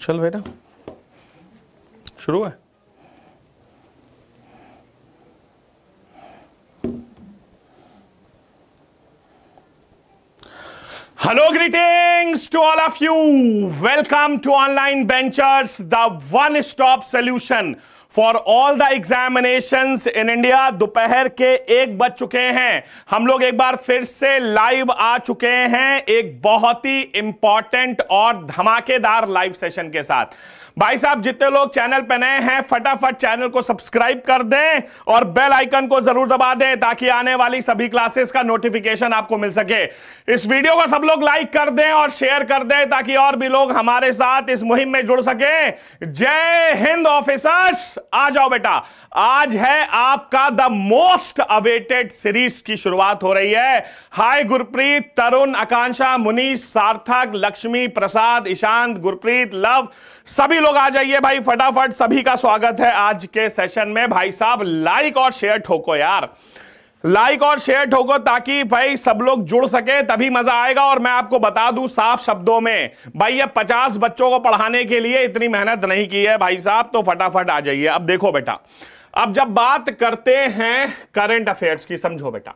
चल बेटा शुरू है hello greetings to all of you welcome to online benchers the one stop solution for all the examination in India दोपहर के एक बज चुके हैं हम लोग एक बार फिर से लाइव आ चुके हैं एक बहुत ही इंपॉर्टेंट और धमाकेदार लाइव सेशन के साथ भाई साहब जितने लोग चैनल पर नए हैं फटाफट चैनल को सब्सक्राइब कर दें और बेल आइकन को जरूर दबा दें ताकि आने वाली सभी क्लासेस का नोटिफिकेशन आपको मिल सके इस वीडियो को सब लोग लाइक कर दें और शेयर कर दें ताकि और भी लोग हमारे साथ इस मुहिम में जुड़ सके जय हिंद ऑफिसर्स आ जाओ बेटा आज है आपका द मोस्ट अवेटेड सीरीज की शुरुआत हो रही है हाय गुरप्रीत तरुण आकांक्षा मुनीष सार्थक लक्ष्मी प्रसाद ईशांत गुरप्रीत लव सभी लोग आ जाइए भाई फटाफट सभी का स्वागत है आज के सेशन में भाई साहब लाइक और शेयर ठोको यार लाइक और शेयर ठोको ताकि भाई सब लोग जुड़ सके तभी मजा आएगा और मैं आपको बता दूं साफ शब्दों में भाई ये पचास बच्चों को पढ़ाने के लिए इतनी मेहनत नहीं की है भाई साहब तो फटाफट आ जाइए अब देखो बेटा अब जब बात करते हैं करंट अफेयर्स की समझो बेटा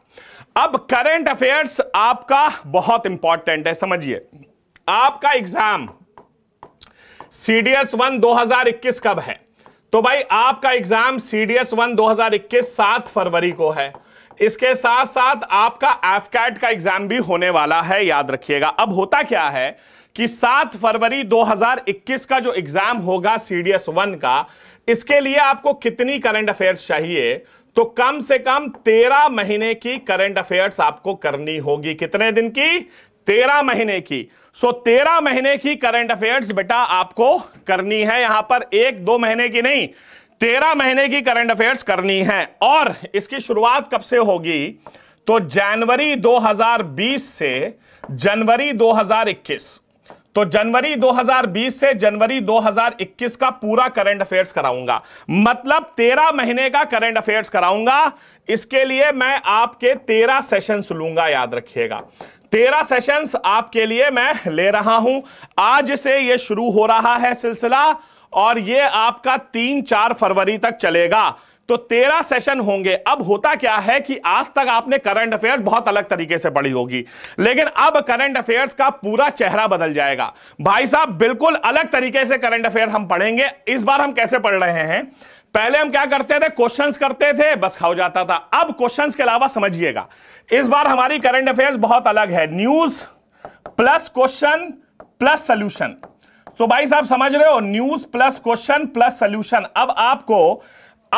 अब करंट अफेयर्स आपका बहुत इंपॉर्टेंट है समझिए आपका एग्जाम सीडीएस वन 2021 कब है तो भाई आपका एग्जाम सीडीएस वन 2021 सात फरवरी को है इसके साथ साथ आपका एफकैट का एग्जाम भी होने वाला है याद रखिएगा अब होता क्या है कि सात फरवरी 2021 का जो एग्जाम होगा सीडीएस वन का इसके लिए आपको कितनी करंट अफेयर्स चाहिए तो कम से कम तेरह महीने की करंट अफेयर्स आपको करनी होगी कितने दिन की तेरह महीने की सो तेरह महीने की करंट अफेयर्स बेटा आपको करनी है यहां पर एक दो महीने की नहीं तेरह महीने की करंट अफेयर्स करनी है और इसकी शुरुआत कब से होगी तो जनवरी 2020 से जनवरी 2021 तो जनवरी 2020 से जनवरी 2021 का पूरा करंट अफेयर्स कराऊंगा मतलब तेरह महीने का करंट अफेयर्स कराऊंगा इसके लिए मैं आपके तेरह सेशन लूंगा याद रखिएगा तेरह सेशंस आपके लिए मैं ले रहा हूं आज से ये शुरू हो रहा है सिलसिला और ये आपका तीन चार फरवरी तक चलेगा तो तेरह सेशन होंगे अब होता क्या है कि आज तक आपने करंट अफेयर्स बहुत अलग तरीके से पढ़ी होगी लेकिन अब करंट अफेयर्स का पूरा चेहरा बदल जाएगा भाई साहब बिल्कुल अलग तरीके से करंट अफेयर हम पढ़ेंगे इस बार हम कैसे पढ़ रहे हैं पहले हम क्या करते थे क्वेश्चंस करते थे बस खाओ जाता था अब क्वेश्चंस के अलावा समझिएगा इस बार हमारी करंट अफेयर्स बहुत अलग है news plus question plus solution तो भाई साहब समझ रहे हो news plus question plus solution अब आपको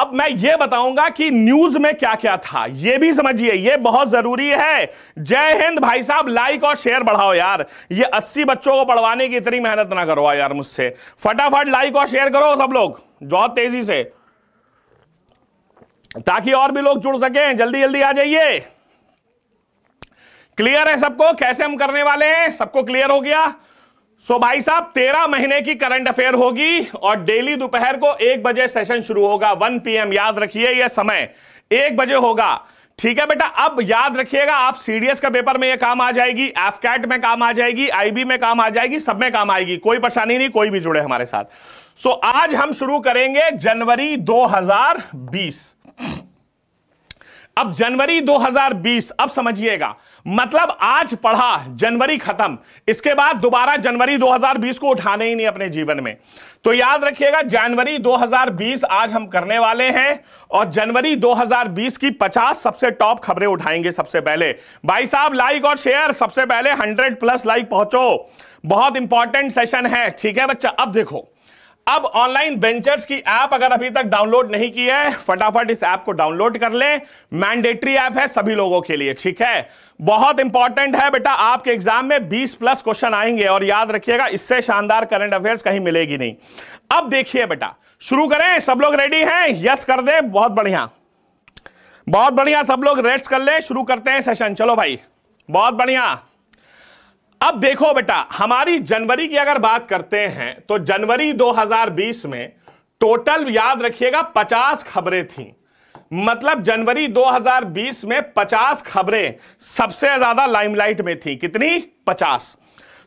अब मैं यह बताऊंगा कि न्यूज में क्या क्या था यह भी समझिए यह बहुत जरूरी है जय हिंद भाई साहब लाइक और शेयर बढ़ाओ यार ये 80 बच्चों को पढ़वाने की इतनी मेहनत ना करो यार मुझसे फटाफट लाइक और शेयर करो सब लोग बहुत तेजी से ताकि और भी लोग जुड़ सके जल्दी जल्दी आ जाइए क्लियर है सबको कैसे हम करने वाले हैं सबको क्लियर हो गया सो so, भाई साहब तेरह महीने की करंट अफेयर होगी और डेली दोपहर को एक बजे सेशन शुरू होगा वन पीएम याद रखिए यह समय एक बजे होगा ठीक है बेटा अब याद रखिएगा आप सीडीएस का पेपर में यह काम आ जाएगी एफकैट में काम आ जाएगी आईबी में काम आ जाएगी सब में काम आएगी कोई परेशानी नहीं कोई भी जुड़े हमारे साथ सो so, आज हम शुरू करेंगे जनवरी 2020 अब जनवरी 2020 अब समझिएगा मतलब आज पढ़ा जनवरी खत्म इसके बाद दोबारा जनवरी 2020 को उठाने ही नहीं अपने जीवन में तो याद रखिएगा जनवरी 2020 आज हम करने वाले हैं और जनवरी 2020 की 50 सबसे टॉप खबरें उठाएंगे सबसे पहले भाई साहब लाइक और शेयर सबसे पहले 100 प्लस लाइक पहुंचो बहुत इंपॉर्टेंट सेशन है ठीक है बच्चा अब देखो अब ऑनलाइन वेंचर्स की ऐप अगर अभी तक डाउनलोड नहीं की है फटाफट इस ऐप को डाउनलोड कर लें मैंडेटरी ऐप है सभी लोगों के लिए ठीक है बहुत इंपॉर्टेंट है बेटा आपके एग्जाम में 20 प्लस क्वेश्चन आएंगे और याद रखिएगा इससे शानदार करंट अफेयर्स कहीं मिलेगी नहीं अब देखिए बेटा शुरू करें सब लोग रेडी हैं यस कर दे बहुत बढ़िया बहुत बढ़िया सब लोग रेड्स कर ले शुरू करते हैं सेशन चलो भाई बहुत बढ़िया अब देखो बेटा हमारी जनवरी की अगर बात करते हैं तो जनवरी 2020 में टोटल याद रखिएगा 50 खबरें थी मतलब जनवरी 2020 में 50 खबरें सबसे ज्यादा लाइमलाइट में थी कितनी 50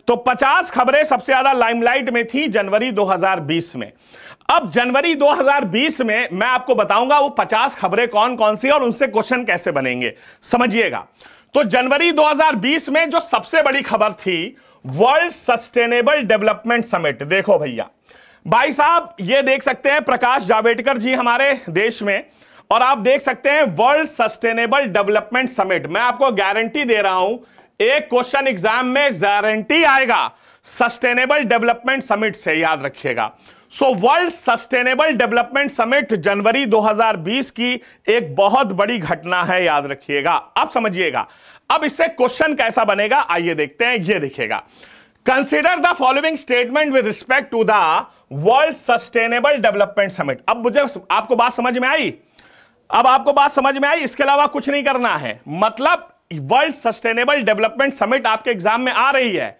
तो 50 खबरें सबसे ज्यादा लाइमलाइट में थी जनवरी 2020 में अब जनवरी 2020 में मैं आपको बताऊंगा वो 50 खबरें कौन कौन सी और उनसे क्वेश्चन कैसे बनेंगे समझिएगा तो जनवरी 2020 में जो सबसे बड़ी खबर थी वर्ल्ड सस्टेनेबल डेवलपमेंट समिट देखो भैया भाई साहब ये देख सकते हैं प्रकाश जावड़ेकर जी हमारे देश में और आप देख सकते हैं वर्ल्ड सस्टेनेबल डेवलपमेंट समिट मैं आपको गारंटी दे रहा हूं एक क्वेश्चन एग्जाम में गारंटी आएगा सस्टेनेबल डेवलपमेंट समिट से याद रखिएगा so world sustainable development summit जनवरी 2020 की एक बहुत बड़ी घटना है याद रखिएगा अब समझिएगा अब इससे क्वेश्चन कैसा बनेगा आइए देखते हैं ये देखिएगा consider the following statement with respect to the world sustainable development summit अब मुझे आपको बात समझ में आई अब आपको बात समझ में आई इसके अलावा कुछ नहीं करना है मतलब वर्ल्ड सस्टेनेबल डेवलपमेंट समिट आपके एग्जाम में आ रही है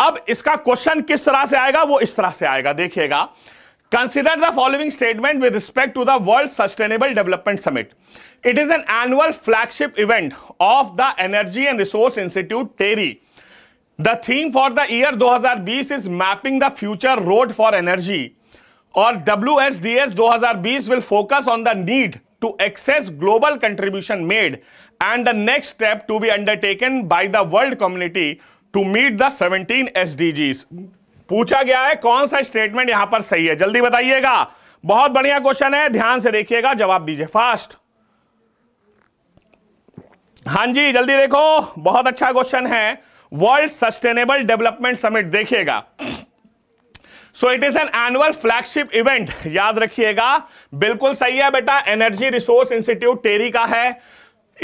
अब इसका क्वेश्चन किस तरह से आएगा वो इस तरह से आएगा देखिएगा consider the following statement with respect to the world sustainable development summit it is an annual flagship event of the energy and resource institute TERI the theme for the year 2020 is mapping the future road for energy और W S D S दो हजार बीस will focus on the need to access global contribution made and the next step to be undertaken by the world community to meet the 17 S पूछा गया है कौन सा statement यहां पर सही है जल्दी बताइएगा बहुत बढ़िया क्वेश्चन है ध्यान से देखिएगा जवाब दीजिए फास्ट हां जी जल्दी देखो बहुत अच्छा क्वेश्चन है वर्ल्ड सस्टेनेबल डेवलपमेंट समिट देखिएगा so it is an annual flagship event याद रखिएगा बिल्कुल सही है बेटा एनर्जी रिसोर्स इंस्टीट्यूट टेरी का है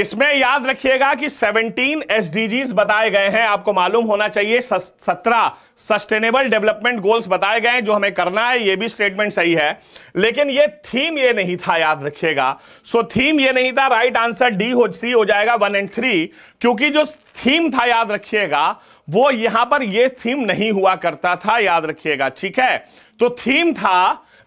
इसमें याद रखिएगा कि 17 एस बताए गए हैं आपको मालूम होना चाहिए सत्रह सस्टेनेबल डेवलपमेंट गोल्स बताए गए हैं जो हमें करना है ये भी स्टेटमेंट सही है लेकिन ये थीम ये नहीं था याद रखिएगा सो थीम ये नहीं था राइट आंसर डी हो सी हो जाएगा वन एंड थ्री क्योंकि जो थीम था याद रखिएगा वो यहां पर ये थीम नहीं हुआ करता था याद रखिएगा ठीक है तो थीम था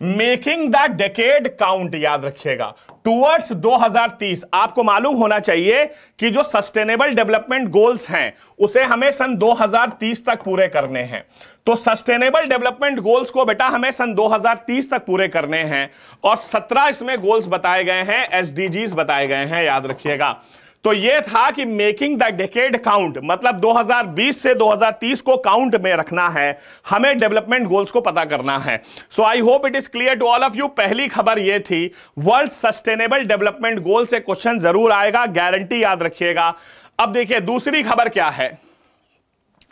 मेकिंग द डेकेड काउंट याद रखिएगा टूवर्ड्स 2030 आपको मालूम होना चाहिए कि जो सस्टेनेबल डेवलपमेंट गोल्स हैं उसे हमें सन 2030 तक पूरे करने हैं तो सस्टेनेबल डेवलपमेंट गोल्स को बेटा हमें सन 2030 तक पूरे करने हैं और 17 इसमें गोल्स बताए गए हैं एसडीजीज बताए गए हैं याद रखिएगा तो यह था कि मेकिंग द डेकेड काउंट मतलब 2020 से 2030 को काउंट में रखना है हमें डेवलपमेंट गोल्स को पता करना है so I hope it is clear to all of you पहली खबर यह थी वर्ल्ड सस्टेनेबल डेवलपमेंट गोल से क्वेश्चन जरूर आएगा गारंटी याद रखिएगा अब देखिए दूसरी खबर क्या है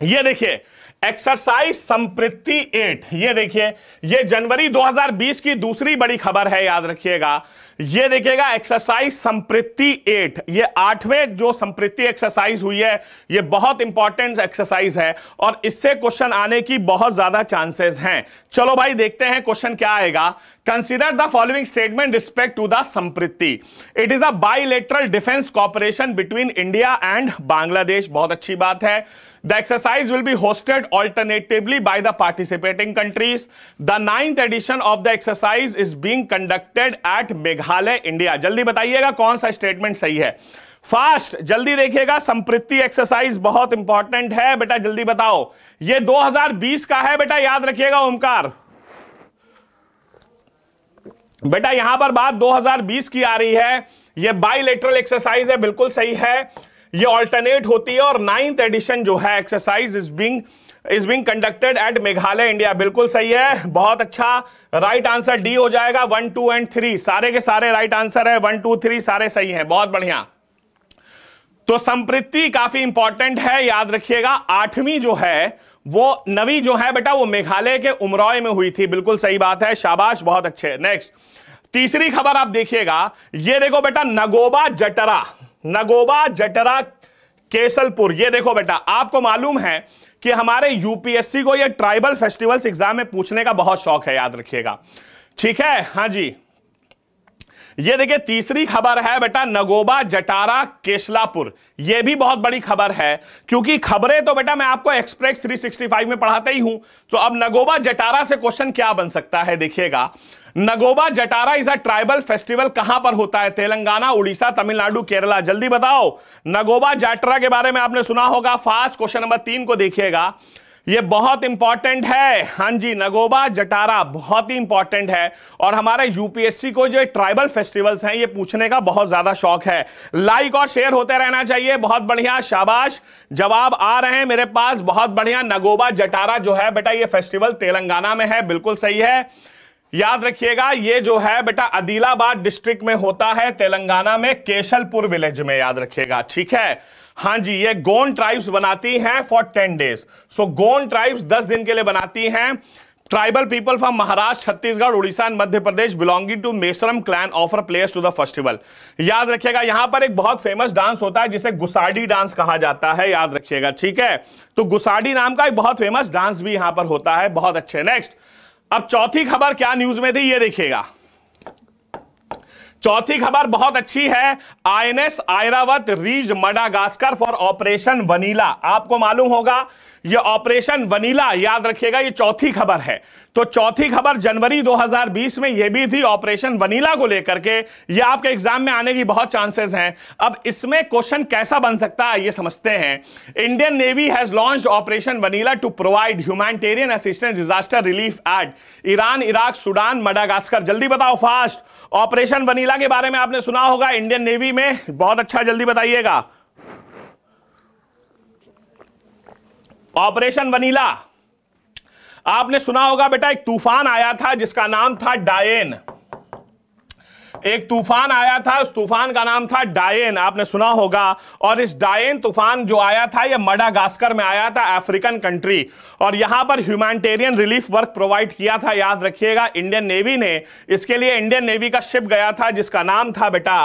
यह देखिए एक्सरसाइज संप्रति एट ये देखिए ये जनवरी 2020 की दूसरी बड़ी खबर है याद रखिएगा ये देखिएगा एक्सरसाइज संप्रति एट ये आठवें जो संप्रति एक्सरसाइज हुई है ये बहुत इंपॉर्टेंट एक्सरसाइज है और इससे क्वेश्चन आने की बहुत ज्यादा चांसेस हैं चलो भाई देखते हैं क्वेश्चन क्या आएगा Consider the following statement respect to the Sampriti. It is a bilateral defense cooperation between India and Bangladesh. बहुत अच्छी बात है The exercise will be hosted alternatively by the participating countries. The ninth edition of the exercise is being conducted at Meghalaya, India. जल्दी बताइएगा कौन सा statement सही है फास्ट जल्दी देखिएगा संप्रति एक्सरसाइज बहुत इंपॉर्टेंट है बेटा जल्दी बताओ ये 2020 का है बेटा याद रखिएगा ओमकार बेटा यहां पर बात 2020 की आ रही है यह बाइलेटरल एक्सरसाइज है बिल्कुल सही है यह ऑल्टरनेट होती है और नाइन्थ एडिशन जो है exercise is being is being conducted at Meghalaya India बिल्कुल सही है बहुत अच्छा राइट आंसर डी हो जाएगा वन टू एंड थ्री सारे के सारे राइट आंसर है वन टू थ्री सारे सही है बहुत बढ़िया तो संप्रति काफी इंपॉर्टेंट है याद रखिएगा आठवीं जो है वो नवी जो है बेटा वो मेघालय के उमरॉय में हुई थी बिल्कुल सही बात है शाबाश बहुत अच्छे नेक्स्ट तीसरी खबर आप देखिएगा ये देखो बेटा नगोबा जटरा नगोबा जटरा केसलपुर ये देखो बेटा आपको मालूम है कि हमारे यूपीएससी को ये ट्राइबल फेस्टिवल्स एग्जाम में पूछने का बहुत शौक है याद रखिएगा ठीक है हाँ जी ये देखिए तीसरी खबर है बेटा नगोबा जटारा केसलापुर ये भी बहुत बड़ी खबर है क्योंकि खबरें तो बेटा मैं आपको एक्सप्रेस 365 में पढ़ाते ही हूं तो अब नगोबा जटारा से क्वेश्चन क्या बन सकता है देखिएगा Nagoba Jatara is a tribal festival कहां पर होता है तेलंगाना उड़ीसा तमिलनाडु केरला जल्दी बताओ नगोबा जटरा के बारे में आपने सुना होगा फास्ट क्वेश्चन नंबर तीन को देखिएगा ये बहुत इंपॉर्टेंट है हां जी नगोबा जटारा बहुत ही इंपॉर्टेंट है और हमारे यूपीएससी को जो ट्राइबल फेस्टिवल्स हैं ये पूछने का बहुत ज्यादा शौक है लाइक और शेयर होते रहना चाहिए बहुत बढ़िया शाबाश जवाब आ रहे हैं मेरे पास बहुत बढ़िया नगोबा जटारा जो है बेटा ये फेस्टिवल तेलंगाना में है बिल्कुल सही है याद रखिएगा ये जो है बेटा आदिलाबाद डिस्ट्रिक्ट में होता है तेलंगाना में केशलपुर विलेज में याद रखिएगा ठीक है हाँ जी ये गोन ट्राइब्स बनाती हैं for ten days so Gond tribes दस दिन के लिए बनाती हैं tribal people from Maharashtra Chhattisgarh Orissa and Madhya Pradesh belonging to Mesram clan offer prayers to the festival याद रखिएगा यहां पर एक बहुत फेमस डांस होता है जिसे गुसाडी डांस कहा जाता है याद रखिएगा ठीक है तो गुसाडी नाम का एक बहुत फेमस डांस भी यहां पर होता है बहुत अच्छे नेक्स्ट अब चौथी खबर क्या न्यूज में थी ये देखिएगा चौथी खबर बहुत अच्छी है INS Airavat reaches Madagascar for operation vanilla आपको मालूम होगा ये ऑपरेशन वनीला याद रखिएगा ये चौथी खबर है तो चौथी खबर जनवरी 2020 में यह भी थी ऑपरेशन वनीला को लेकर के यह आपके एग्जाम में आने की बहुत चांसेस हैं अब इसमें क्वेश्चन कैसा बन सकता है ये समझते हैं Indian navy has launch operation vanilla to provide humanitarian assistance disaster relief aid Iran Iraq Sudan Madagascar जल्दी बताओ फास्ट ऑपरेशन वनीला के बारे में आपने सुना होगा इंडियन नेवी में बहुत अच्छा जल्दी बताइएगा ऑपरेशन वनीला आपने सुना होगा बेटा एक तूफान आया था जिसका नाम था डायन एक तूफान आया था उस तूफान का नाम था डायन आपने सुना होगा और इस डायन तूफान जो आया था यह मडागास्कर में आया था अफ्रीकन कंट्री और यहां पर ह्यूमैनिटेरियन रिलीफ वर्क प्रोवाइड किया था याद रखिएगा इंडियन नेवी ने इसके लिए इंडियन नेवी का शिप गया था जिसका नाम था बेटा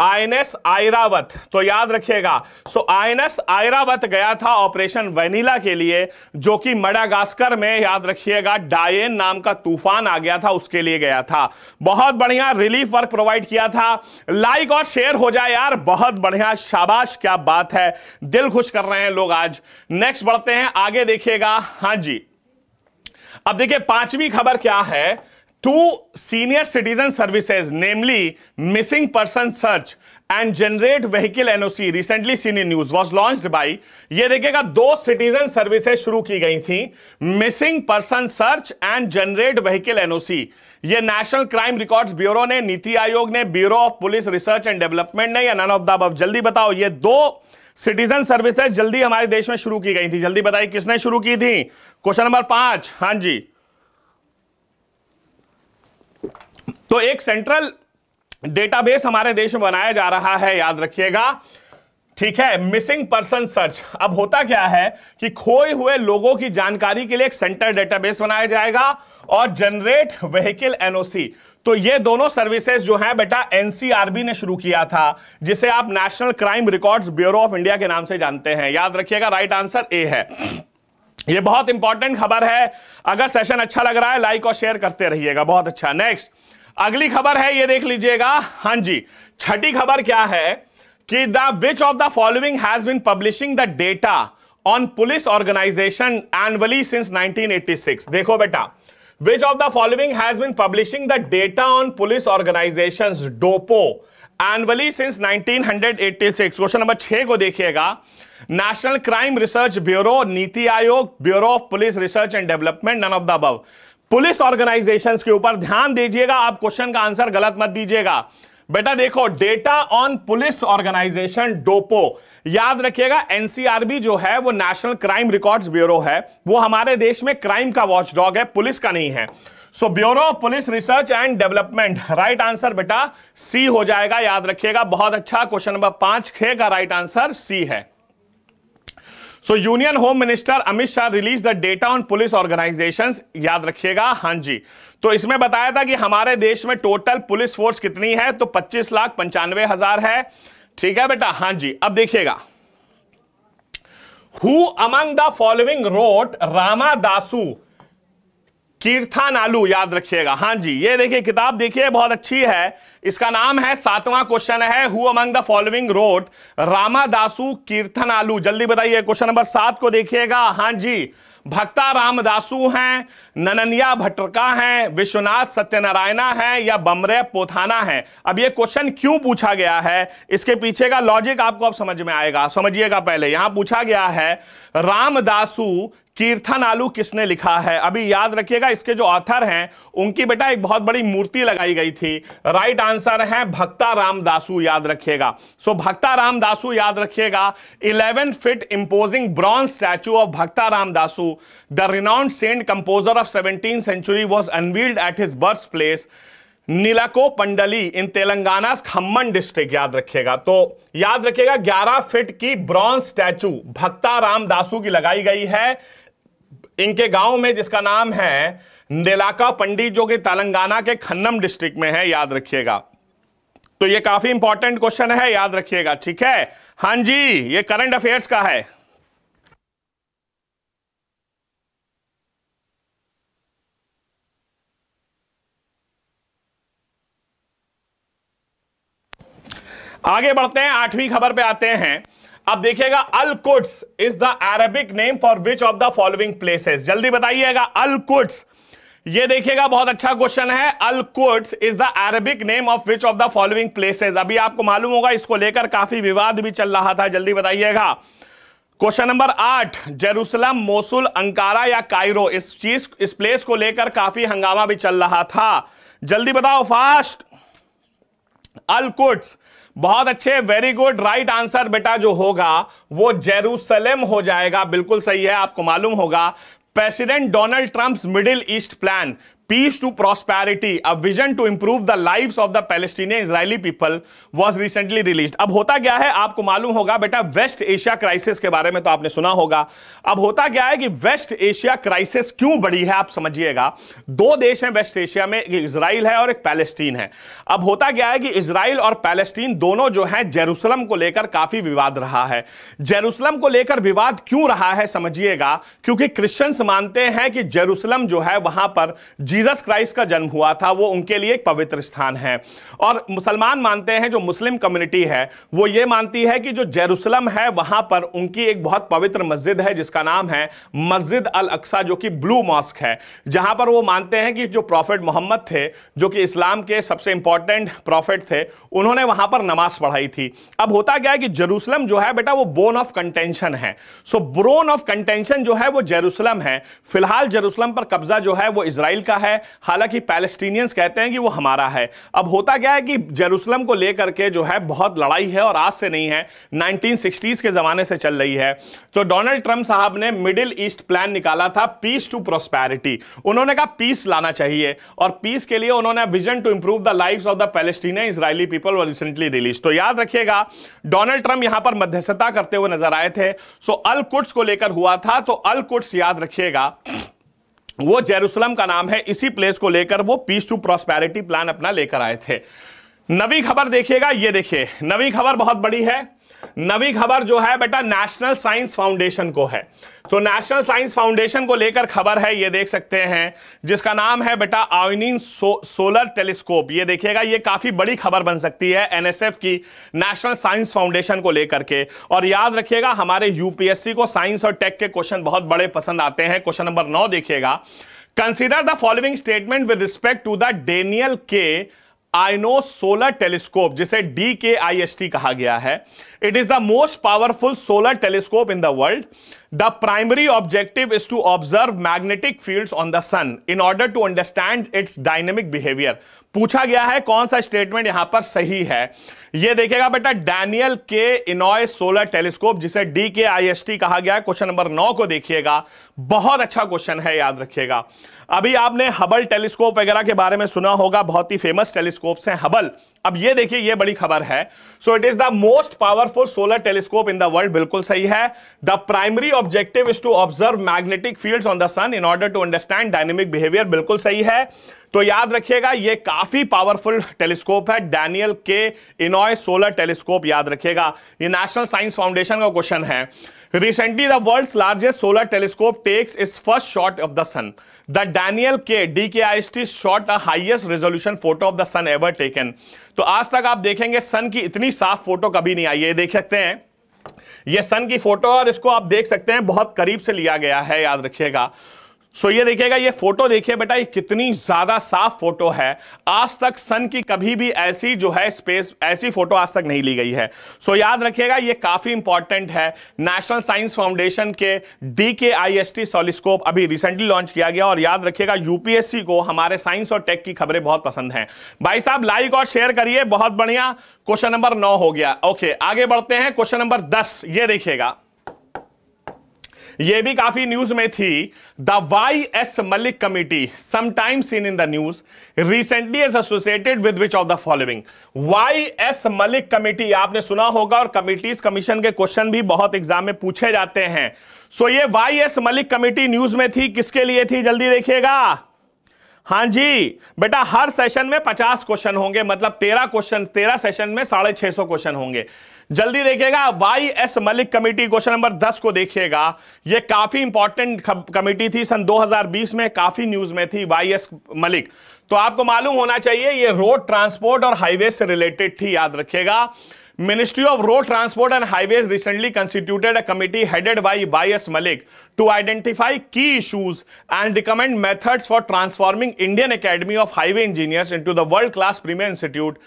आई आयरावत तो याद रखिएगा सो आई आयरावत गया था ऑपरेशन वेनिला के लिए जो कि मडागास्कर में याद रखिएगा डायन नाम का तूफान आ गया था उसके लिए गया था बहुत बढ़िया रिलीफ वर्क प्रोवाइड किया था लाइक और शेयर हो जाए यार बहुत बढ़िया शाबाश क्या बात है दिल खुश कर रहे हैं लोग आज नेक्स्ट बढ़ते हैं आगे देखिएगा हाँ जी अब देखिए पांचवी खबर क्या है two senior citizen services namely missing person search and generate vehicle NOC recently senior news was launch by ये देखिएगा दो सिटीजन सर्विसेज शुरू की गई थी missing person search and generate vehicle NOC ये नेशनल क्राइम रिकॉर्ड्स ब्यूरो ने नीति आयोग ने bureau of police research and development ने या नन ऑफ द अब जल्दी बताओ ये दो सिटीजन सर्विसेज जल्दी हमारे देश में शुरू की गई थी जल्दी बताइए किसने शुरू की थी क्वेश्चन नंबर पांच हां जी तो एक सेंट्रल डेटाबेस हमारे देश में बनाया जा रहा है याद रखिएगा ठीक है मिसिंग पर्सन सर्च अब होता क्या है कि खोए हुए लोगों की जानकारी के लिए एक सेंट्रल डेटाबेस बनाया जाएगा और जनरेट व्हीकल एनओसी तो ये दोनों सर्विसेज जो है बेटा एनसीआरबी ने शुरू किया था जिसे आप national crime records bureau of India के नाम से जानते हैं याद रखिएगा राइट आंसर ए है ये बहुत इंपॉर्टेंट खबर है अगर सेशन अच्छा लग रहा है लाइक और शेयर करते रहिएगा बहुत अच्छा नेक्स्ट अगली खबर है ये देख लीजिएगा हां जी छठी खबर क्या है कि the which of the following has been publishing the data on police organisation annually since 1986 देखो बेटा Which of the following has been publishing the data on police organizations DOPO annually since 1986? Question number 6 को देखिएगा national crime research bureau NITI Aayog bureau of police research and development none of the above police organisations के ऊपर ध्यान दीजिएगा आप question का answer गलत मत दीजिएगा बेटा देखो data on police organisation DOPO याद रखिएगा एनसीआरबी जो है वो नेशनल क्राइम रिकॉर्ड्स ब्यूरो है वो हमारे देश में क्राइम का वॉचडॉग है पुलिस का नहीं है so bureau of police research and development right answer बेटा सी हो जाएगा याद रखिएगा बहुत अच्छा क्वेश्चन नंबर पांच खे का राइट आंसर सी है so union home minister Amit Shah release the data on police organisation याद रखिएगा हां जी तो इसमें बताया था कि हमारे देश में टोटल पुलिस फोर्स कितनी है तो पच्चीस लाख पंचानवे हजार है ठीक है बेटा हां जी अब देखिएगा who among the following wrote Rama Dasu Keerthanalu याद रखिएगा हाँ जी ये देखिए किताब देखिए बहुत अच्छी है इसका नाम है सातवां क्वेश्चन है who among the following wrote Ramadasu Keerthanalu जल्दी बताइए क्वेश्चन नंबर सात को देखिएगा हाँ जी भक्ता रामदासु हैं नननिया भट्टा हैं विश्वनाथ सत्यनारायणा हैं या बमरे पोथाना हैं अब ये क्वेश्चन क्यों पूछा गया है इसके पीछे का लॉजिक आपको अब समझ में आएगा समझिएगा पहले यहां पूछा गया है रामदासु कीर्थन आलू किसने लिखा है अभी याद रखिएगा इसके जो ऑथर हैं उनकी बेटा एक बहुत बड़ी मूर्ति लगाई गई थी राइट आंसर है भक्ता राम दासू याद रखिएगा सो भक्ता राम दासू याद रखिएगा eleven feet imposing bronze statue of Bhakta Rama Dasu the renowned saint composer of seventeen century was unveiled at his birth place Nelakondapally in Telangana Khammam district याद रखिएगा तो याद रखिएगा 11 फीट की ब्रॉन्ज स्टैचू भक्ता राम दासू की लगाई गई है इनके गांव में जिसका नाम है नेलाका पंडित जो कि तेलंगाना के खन्नम डिस्ट्रिक्ट में है याद रखिएगा तो ये काफी इंपॉर्टेंट क्वेश्चन है याद रखिएगा ठीक है हां जी ये करंट अफेयर्स का है आगे बढ़ते हैं आठवीं खबर पे आते हैं अब देखिएगा Al Quds is the Arabic name for which of the following places जल्दी बताइएगा अल कुट्स ये देखिएगा बहुत अच्छा क्वेश्चन है Al Quds is the Arabic name of which of the following places अभी आपको मालूम होगा इसको लेकर काफी विवाद भी चल रहा था जल्दी बताइएगा क्वेश्चन नंबर आठ जेरूसलम मोसुल अंकारा या कायरो इस चीज इस प्लेस को लेकर काफी हंगामा भी चल रहा था जल्दी बताओ फास्ट अल कुट्स बहुत अच्छे वेरी गुड राइट आंसर बेटा जो होगा वो जेरूसलम हो जाएगा बिल्कुल सही है आपको मालूम होगा president Donald Trump's Middle East plan peace to Prosperity, a vision to improve the life of the Palestinian Israeli people was recently release अब होता क्या है आपको मालूम होगा बेटा वेस्ट एशिया क्राइसिस के बारे में तो आपने सुना होगा अब होता क्या है कि वेस्ट एशिया क्राइसिस क्यों बढ़ी है आप समझिएगा दो देश हैं वेस्ट एशिया में इसराइल है और एक पैलेस्टीन है अब होता क्या है कि इसराइल और पैलेस्टीन दोनों जो है जेरूसलम को लेकर काफी विवाद रहा है जेरूसलम को लेकर विवाद क्यों रहा है समझिएगा क्योंकि क्रिश्चियंस मानते हैं कि जेरूसलम जो है वहां पर जी जीसस क्राइस्ट का जन्म हुआ था वो उनके लिए एक पवित्र स्थान है और मुसलमान मानते हैं जो मुस्लिम कम्युनिटी है वो ये मानती है कि जो जेरूसलम है वहां पर उनकी एक बहुत पवित्र मस्जिद है जिसका नाम है मस्जिद अल अक्सा जो कि ब्लू मॉस्क है जहां पर वो मानते हैं कि जो प्रॉफिट मोहम्मद थे जो कि इस्लाम के सबसे इंपॉर्टेंट प्रॉफिट थे उन्होंने वहां पर नमाज पढ़ाई थी अब होता क्या है कि जेरूसलम जो है बेटा वो बोन ऑफ कंटेंशन है सो बोन ऑफ कंटेंशन जो है वो जेरूसलम है फिलहाल जेरूसलम पर कब्जा जो है वो इसराइल का है है हालांकि पैलेस्टीनियंस कहते हैं कि वो हमारा है अब होता क्या है कि जेरूसलम को लेकर के जो है बहुत लड़ाई है और आज से नहीं है नाइनटीन के ज़माने से चल रही है तो डोनाल्ड ट्रंप साहब ने मिडिल ईस्ट प्लान निकाला था पीस टू प्रोस्पैरिटी उन्होंने कहा पीस लाना चाहिए और पीस के लिए उन्होंने vision to improve the life of the Palestinian Israeli people recently release तो याद रखिएगा डोनाल्ड ट्रंप यहां पर मध्यस्थता करते हुए नजर आए थे सो अल कुट्स को लेकर हुआ था तो अल कुट्स याद रखिएगा वो जेरूसलम का नाम है इसी प्लेस को लेकर वो पीस टू प्रोस्पैरिटी प्लान अपना लेकर आए थे नवी खबर देखिएगा ये देखिए नवी खबर बहुत बड़ी है नवी खबर जो है बेटा नेशनल साइंस फाउंडेशन को है तो नेशनल साइंस फाउंडेशन को लेकर खबर है ये देख सकते हैं जिसका नाम है बेटा आइनिन सो, सोलर टेलीस्कोप ये देखिएगा ये काफी बड़ी खबर बन सकती है एनएसएफ की नेशनल साइंस फाउंडेशन को लेकर के और याद रखिएगा हमारे यूपीएससी को साइंस और टेक के क्वेश्चन बहुत बड़े पसंद आते हैं क्वेश्चन नंबर नौ देखिएगा consider the following statement with respect to the Daniel K Inouye solar telescope जिसे D K I S T कहा गया है it is the most powerful solar telescope in the world the primary objective is to observe magnetic field on the sun in order to understand its dynamic behaviour पूछा गया है कौन सा statement यहां पर सही है ये देखेगा बेटा Daniel K Inouye solar telescope जिसे D K I S T कहा गया है क्वेश्चन नंबर नौ को देखिएगा बहुत अच्छा क्वेश्चन है याद रखिएगा अभी आपने हबल टेलीस्कोप वगैरह के बारे में सुना होगा बहुत ही फेमस टेलीस्कोप हैं हबल अब ये देखिए ये बड़ी खबर है so it is the most powerful solar telescope in the world बिल्कुल सही है the primary objective is to observe magnetic fields on the sun in order to understand dynamic behaviour बिल्कुल सही है तो याद रखिएगा ये काफी पावरफुल टेलीस्कोप है Daniel K Inouye solar telescope याद रखिएगा ये नेशनल साइंस फाउंडेशन का क्वेश्चन है recently the world largest solar telescope takes is first shot of the sun the Daniel K D K I S T shot the highest resolution photo of the sun ever taken तो आज तक आप देखेंगे सन की इतनी साफ photo कभी नहीं आई है देख सकते हैं ये सन की फोटो और इसको आप देख सकते हैं बहुत करीब से लिया गया है याद रखिएगा सो ये देखिएगा ये फोटो देखिए बेटा ये कितनी ज्यादा साफ फोटो है आज तक सन की कभी भी ऐसी जो है स्पेस ऐसी फोटो आज तक नहीं ली गई है सो याद रखिएगा ये काफी इंपॉर्टेंट है नेशनल साइंस फाउंडेशन के D K I S T सोलिस्कोप अभी रिसेंटली लॉन्च किया गया और याद रखिएगा यूपीएससी को हमारे साइंस और टेक की खबरें बहुत पसंद है भाई साहब लाइक और शेयर करिए बहुत बढ़िया क्वेश्चन नंबर नौ हो गया ओके आगे बढ़ते हैं क्वेश्चन नंबर दस ये देखिएगा ये भी काफी न्यूज में थी the Y S Malik committee sometimes seen in the news recently is associated with which of the following Y S Malik committee आपने सुना होगा और कमिटीज कमीशन के क्वेश्चन भी बहुत एग्जाम में पूछे जाते हैं सो so, ये Y S Malik committee news में थी किसके लिए थी जल्दी देखिएगा हाँ जी बेटा हर सेशन में पचास क्वेश्चन होंगे मतलब तेरह क्वेश्चन तेरह सेशन में साढ़े छह सौ क्वेश्चन होंगे जल्दी देखिएगा Y S Malik committee question number दस को देखिएगा यह काफी इंपॉर्टेंट कमेटी थी सन 2020 में काफी न्यूज में थी वाई एस मलिक तो आपको मालूम होना चाहिए यह रोड ट्रांसपोर्ट और हाईवे से रिलेटेड थी याद रखिएगा ministry of road transport and highway recently constituted a committee headed by Y S Malik to identify key issues and recommend method for transforming Indian academy of highway engineers to the world class premier institute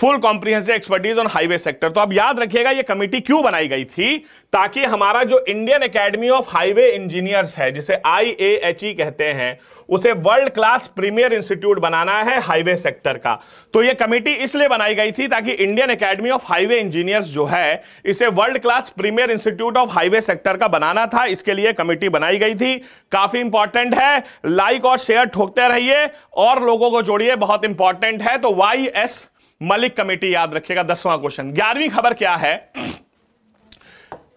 full comprehensive expertise on highway sector तो अब याद रखिएगा ये committee क्यों बनाई गई थी ताकि हमारा जो Indian academy of highway engineers है जिसे आई e कहते हैं उसे वर्ल्ड क्लास प्रीमियर इंस्टीट्यूट बनाना है हाईवे सेक्टर का तो ये कमेटी इसलिए बनाई गई थी ताकि Indian academy of highway engineers जो है इसे world class premier institute of highway sector का बनाना था इसके लिए कमेटी बनाई गई थी काफी इंपॉर्टेंट है लाइक और शेयर ठोकते रहिए और लोगों को जोड़िए बहुत इंपॉर्टेंट है तो वाई एस मलिक कमेटी याद रखिएगा दसवां क्वेश्चन ग्यारहवीं खबर क्या है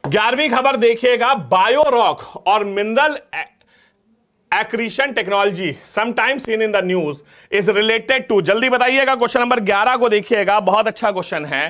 ग्यारहवीं खबर देखिएगा बायोरॉक और mineral accretion technology sometimes seen in the news is related to जल्दी बताइएगा क्वेश्चन नंबर 11 को देखिएगा बहुत अच्छा क्वेश्चन है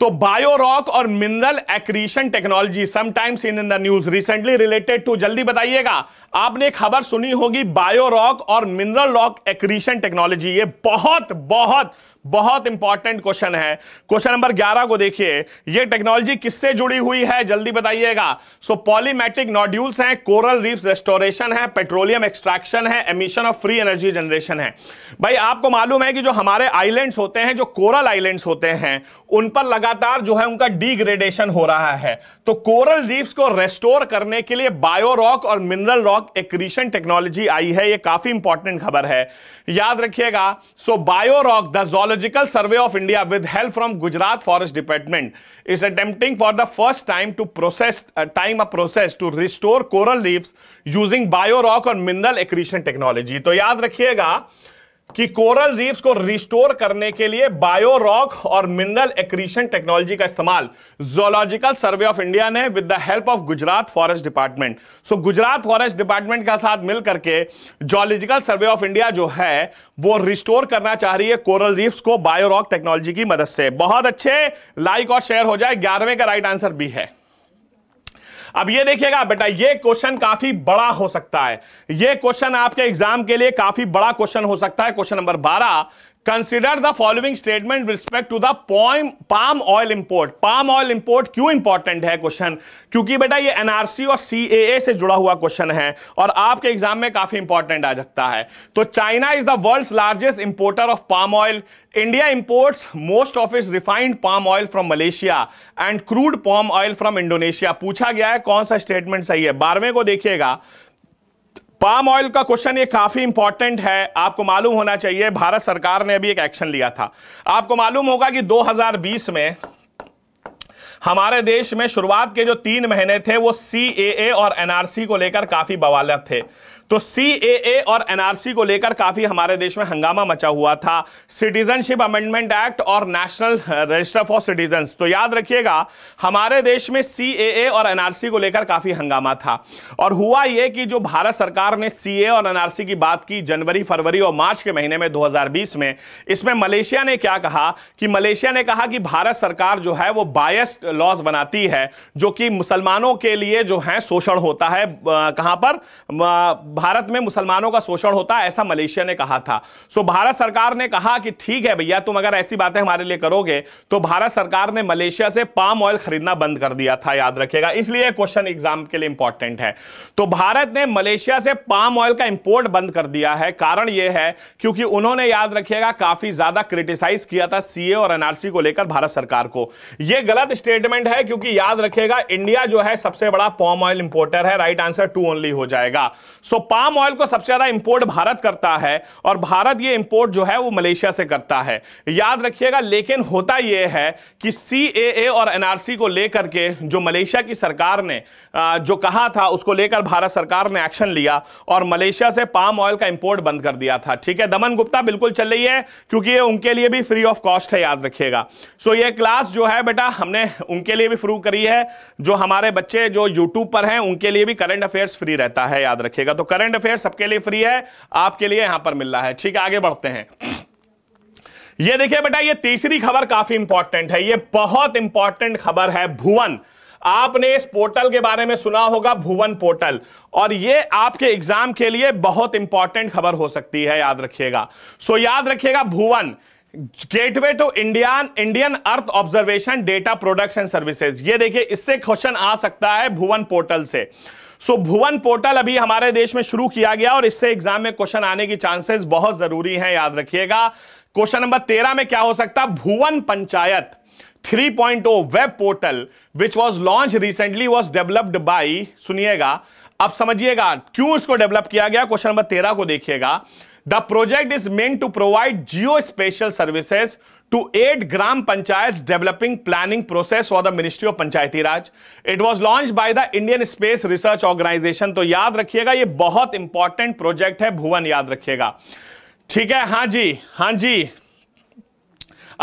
तो बायोरॉक और mineral accretion technology sometimes in in the news recently related to जल्दी बताइएगा आपने खबर सुनी होगी बायोरॉक और मिनरल रॉक एक्रीशन टेक्नोलॉजी ये बहुत बहुत बहुत इंपॉर्टेंट क्वेश्चन है क्वेश्चन नंबर 11 को देखिए ये टेक्नोलॉजी किससे जुड़ी हुई है जल्दी बताइएगा सो पॉलीमेट्रिक नॉड्यूल्स हैं कोरल रीफ रेस्टोरेशन है पेट्रोलियम एक्सट्रैक्शन है emission of free energy generation है भाई आपको मालूम है कि जो हमारे आइलैंड्स होते हैं जो कोरल आइलैंड्स होते हैं उन पर लगातार जो है उनका डिग्रेडेशन हो रहा है तो कोरल रीफ्स को रेस्टोर करने के लिए बायो रॉक और मिनरल रॉक एक टेक्नोलॉजी आई है यह काफी इंपॉर्टेंट खबर है याद रखिएगा so biorock the zoological survey of India with help from Gujarat forest department is attempting for the first time to process time a process to restore coral leaves using biorock और mineral accretion technology तो याद रखिएगा कि coral reefs को restore करने के लिए bio rock और मिनरल एक्रीशन टेक्नोलॉजी का इस्तेमाल जोलॉजिकल सर्वे ऑफ इंडिया ने with the help of Gujarat forest department so Gujarat forest department का साथ मिलकर के जोलॉजिकल सर्वे ऑफ इंडिया जो है वो रिस्टोर करना चाह रही है कोरल रीफ्स को बायो रॉक टेक्नोलॉजी की मदद से बहुत अच्छे लाइक और शेयर हो जाए ग्यारहवें का राइट आंसर भी है अब ये देखिएगा बेटा ये क्वेश्चन काफी बड़ा हो सकता है ये क्वेश्चन आपके एग्जाम के लिए काफी बड़ा क्वेश्चन हो सकता है क्वेश्चन नंबर बारह consider the following statement respect to the palm oil import palm oil import क्यों इंपॉर्टेंट है क्वेश्चन क्योंकि बेटा ये एनआरसी और ए से जुड़ा हुआ क्वेश्चन है और आपके एग्जाम में काफी इंपॉर्टेंट आ सकता है तो China is the world largest importer of palm oil India imports most of is refined palm oil from Malaysia and crude palm oil from Indonesia पूछा गया है कौन सा स्टेटमेंट सही है बारहवें को देखिएगा पाम ऑयल का क्वेश्चन ये काफी इंपॉर्टेंट है आपको मालूम होना चाहिए भारत सरकार ने अभी एक एक्शन लिया था आपको मालूम होगा कि 2020 में हमारे देश में शुरुआत के जो तीन महीने थे वो सी और एनआरसी को लेकर काफी बवालत थे तो सीएए और एनआरसी को लेकर काफी हमारे देश में हंगामा मचा हुआ था सिटीजनशिप अमेंडमेंट एक्ट और नेशनल रजिस्टर फॉर सिटीजन तो याद रखिएगा हमारे देश में सीएए और एनआरसी को लेकर काफी हंगामा था और हुआ यह कि जो भारत सरकार ने सीए और एनआरसी की बात की जनवरी फरवरी और मार्च के महीने में 2020 में इसमें मलेशिया ने क्या कहा कि मलेशिया ने कहा कि भारत सरकार जो है वो बायस्ड लॉज बनाती है जो कि मुसलमानों के लिए जो है शोषण होता है कहां पर भारत में मुसलमानों का शोषण होता है ऐसा मलेशिया ने कहा था सो भारत सरकार ने कहा कि ठीक है भैया तुम अगर ऐसी बातें हमारे लिए करोगे तो भारत सरकार ने मलेशिया से पाम ऑयल खरीदना बंद कर दिया था याद रखेगा इसलिए क्वेश्चन एग्जाम के लिए इंपॉर्टेंट है तो भारत ने मलेशिया से पाम ऑयल का इंपोर्ट बंद कर दिया है कारण यह है क्योंकि उन्होंने याद रखिएगा काफी ज्यादा क्रिटिसाइज किया था सीए और एनआरसी को लेकर भारत सरकार को यह गलत स्टेटमेंट है क्योंकि याद रखिएगा इंडिया जो है सबसे बड़ा पाम ऑयल इंपोर्टर है राइट आंसर टू ओनली हो जाएगा सो पाम ऑयल को सबसे ज्यादा इंपोर्ट भारत करता है और भारत ये इंपोर्ट जो है वो मलेशिया से करता है याद रखिएगा लेकिन होता यह है कि सी और एनआरसी को लेकर के जो मलेशिया की सरकार ने जो कहा था उसको लेकर भारत सरकार ने एक्शन लिया और मलेशिया से पाम ऑयल का इंपोर्ट बंद कर दिया था ठीक है दमन गुप्ता बिल्कुल चल रही है क्योंकि ये उनके लिए भी फ्री ऑफ कॉस्ट है याद रखिएगा सो ये क्लास जो है बेटा हमने उनके लिए भी फ्रू करी है जो हमारे बच्चे जो यूट्यूब पर हैं उनके लिए भी करंट अफेयर्स फ्री रहता है याद रखिएगा तो करंट करंट अफेयर सबके लिए फ्री है आपके लिए यहां पर मिल रहा है ठीक है आगे बढ़ते हैं ये देखिए बेटा ये तीसरी खबर काफी इंपॉर्टेंट है ये बहुत इंपॉर्टेंट खबर है भुवन आपने इस पोर्टल के बारे में सुना होगा भुवन पोर्टल और ये आपके एग्जाम के लिए बहुत इंपॉर्टेंट खबर हो सकती है याद रखिएगा सो याद रखिएगा Bhuvan gateway to Indian Indian earth observation data products and services ये देखिए इससे क्वेश्चन आ सकता है भुवन पोर्टल से सो भुवन पोर्टल अभी हमारे देश में शुरू किया गया और इससे एग्जाम में क्वेश्चन आने की चांसेस बहुत जरूरी हैं याद रखिएगा क्वेश्चन नंबर तेरह में क्या हो सकता Bhuvan panchayat 3.0 web portal which was launch recently was developed by सुनिएगा अब समझिएगा क्यों इसको डेवलप किया गया क्वेश्चन नंबर तेरह को देखिएगा the project is meant to provide geo spatial services to aid gram panchayat developing planning process for the ministry of Panchayati Raj it was launch by the Indian space research organisation तो याद रखिएगा ये बहुत इंपॉर्टेंट प्रोजेक्ट है भुवन याद रखिएगा ठीक है हाँ जी हाँ जी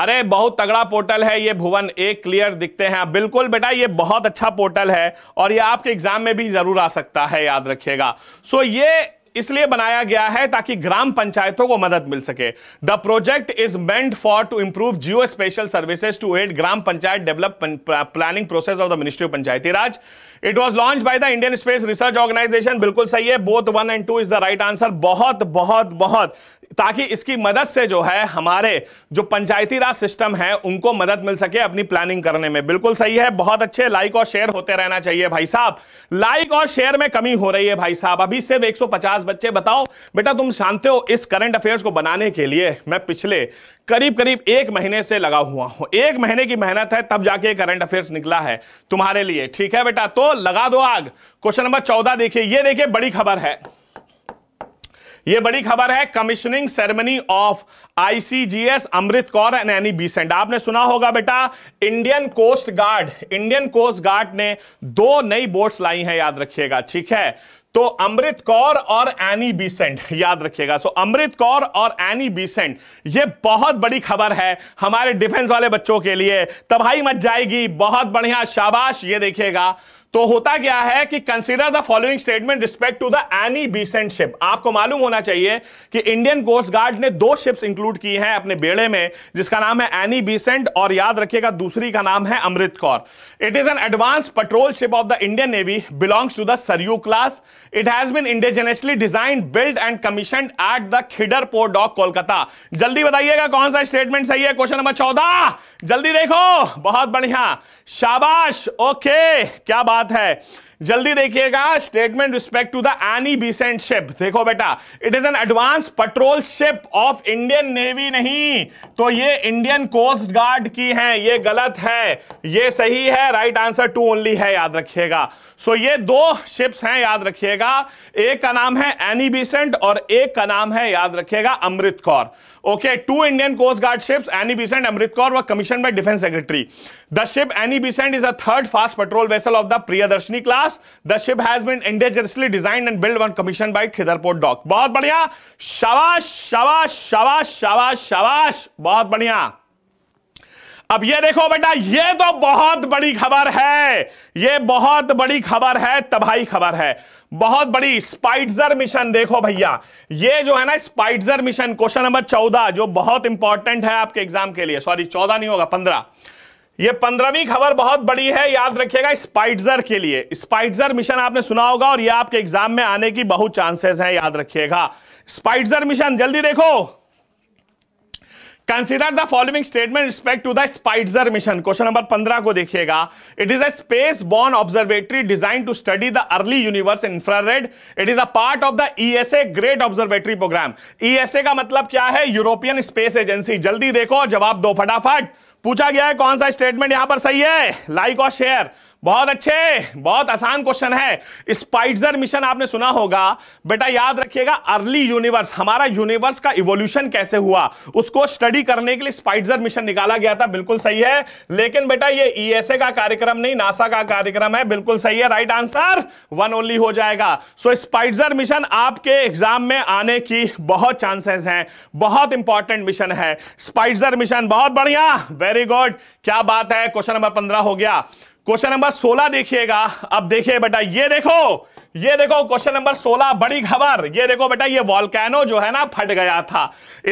अरे बहुत तगड़ा पोर्टल है ये भुवन एक क्लियर दिखते हैं बिल्कुल बेटा ये बहुत अच्छा पोर्टल है और ये आपके एग्जाम में भी जरूर आ सकता है याद रखिएगा सो ये इसलिए बनाया गया है ताकि ग्राम पंचायतों को मदद मिल सके the project is meant for to improve geo spatial services to aid gram panchayat develop planning process of the ministry of Panchayati Raj it was launch by the Indian space research organisation बिल्कुल सही है both one and two is the right answer बहुत बहुत बहुत ताकि इसकी मदद से जो है हमारे जो पंचायती राज सिस्टम है उनको मदद मिल सके अपनी प्लानिंग करने में बिल्कुल सही है बहुत अच्छे लाइक और शेयर होते रहना चाहिए भाई साहब लाइक और शेयर में कमी हो रही है भाई साहब अभी सिर्फ एक बच्चे बताओ बेटा तुम शांत हो इस करंट अफेयर्स को बनाने के लिए मैं पिछले करीब करीब एक महीने से लगा हुआ हूं एक महीने की मेहनत है तब जाके करंट अफेयर्स निकला है तुम्हारे लिए ठीक है बेटा तो लगा दो आग क्वेश्चन नंबर चौदह देखिए ये देखिए बड़ी खबर है ये बड़ी खबर है commissioning ceremony of ICGS Amrit Kaur and Annie Besant आपने सुना होगा बेटा Indian coast guard Indian coast guard ने दो नई बोट्स लाई हैं याद रखिएगा ठीक है तो अमृत कौर और एनी बीसेंट याद रखिएगा सो अमृत कौर और एनी बीसेंट ये बहुत बड़ी खबर है हमारे डिफेंस वाले बच्चों के लिए तबाही मच जाएगी बहुत बढ़िया शाबाश ये देखिएगा तो होता क्या है कि consider the following statement respect to the Annie Besant ship आपको मालूम होना चाहिए कि इंडियन कोस्ट गार्ड ने दो शिप्स इंक्लूड की हैं अपने बेड़े में जिसका नाम है एनी बीसेंट और याद रखिएगा दूसरी का नाम है Amrit Kaur it is an advance patrol ship of the Indian navy belongs to the Sarayu class it has been indigenously design build and commission at the Khidder port dock Kolkata जल्दी बताइएगा कौन सा स्टेटमेंट सही है क्वेश्चन नंबर चौदह जल्दी देखो बहुत बढ़िया शाबाश ओके क्या बात बात है जल्दी देखिएगा statement respect to the Annie Besant ship देखो बेटा it is an advance patrol ship of Indian navy नहीं तो ये इंडियन कोस्ट गार्ड की है ये गलत है ये सही है राइट आंसर टू ओनली है याद रखिएगा सो so, ये दो शिप्स हैं याद रखिएगा एक का नाम है एनी बीसेंट और एक का नाम है याद रखिएगा Amrit Kaur okay to Indian coast guard ships Annie Besant Amrit Kaur were commission by defence secretary The ship Annie Besant is a third fast patrol vessel of the Priyadarshini class. The ship has been indigenously designed and built and commissioned by Khidarport Dock. बहुत बढ़िया शाबाश शाबाश शाबाश शाबाश शाबाश बहुत बढ़िया अब ये देखो बेटा ये तो बहुत बड़ी खबर है ये बहुत बड़ी खबर है तबाही खबर है बहुत बड़ी स्पाइटजर मिशन देखो भैया ये जो है ना स्पाइटजर मिशन क्वेश्चन नंबर चौदह जो बहुत इंपॉर्टेंट है आपके एग्जाम के लिए सॉरी चौदह नहीं होगा पंद्रह ये पंद्रहवीं खबर बहुत बड़ी है याद रखिएगा स्पाइटर के लिए स्पाइटर मिशन आपने सुना होगा और ये आपके एग्जाम में आने की बहुत चांसेस हैं याद रखिएगा स्पाइटर मिशन जल्दी देखो consider the following statement respect to the spider mission question number पंद्रह को देखिएगा it is a space borne observatory design to study the early universe infrared it is a part of the ESA great observatory programme ESA का मतलब क्या है European space agency जल्दी देखो जवाब दो फटाफट पूछा गया है कौन सा स्टेटमेंट यहां पर सही है लाइक और शेयर बहुत अच्छे बहुत आसान क्वेश्चन है स्पाइडर मिशन आपने सुना होगा बेटा याद रखिएगा अर्ली यूनिवर्स हमारा यूनिवर्स का इवोल्यूशन कैसे हुआ उसको स्टडी करने के लिए स्पाइडर मिशन निकाला गया था बिल्कुल सही है लेकिन बेटा ये ईएसए e का कार्यक्रम नहीं नासा का कार्यक्रम है बिल्कुल सही है राइट आंसर वन ओनली हो जाएगा सो स्पाइडर मिशन आपके एग्जाम में आने की बहुत चांसेस है बहुत इंपॉर्टेंट मिशन है स्पाइडर मिशन बहुत बढ़िया वेरी गुड क्या बात है क्वेश्चन नंबर पंद्रह हो गया क्वेश्चन नंबर सोलह देखिएगा अब देखिए बेटा ये देखो ये देखो क्वेश्चन नंबर सोलह बड़ी खबर ये देखो बेटा ये वॉलकैनो जो है ना फट गया था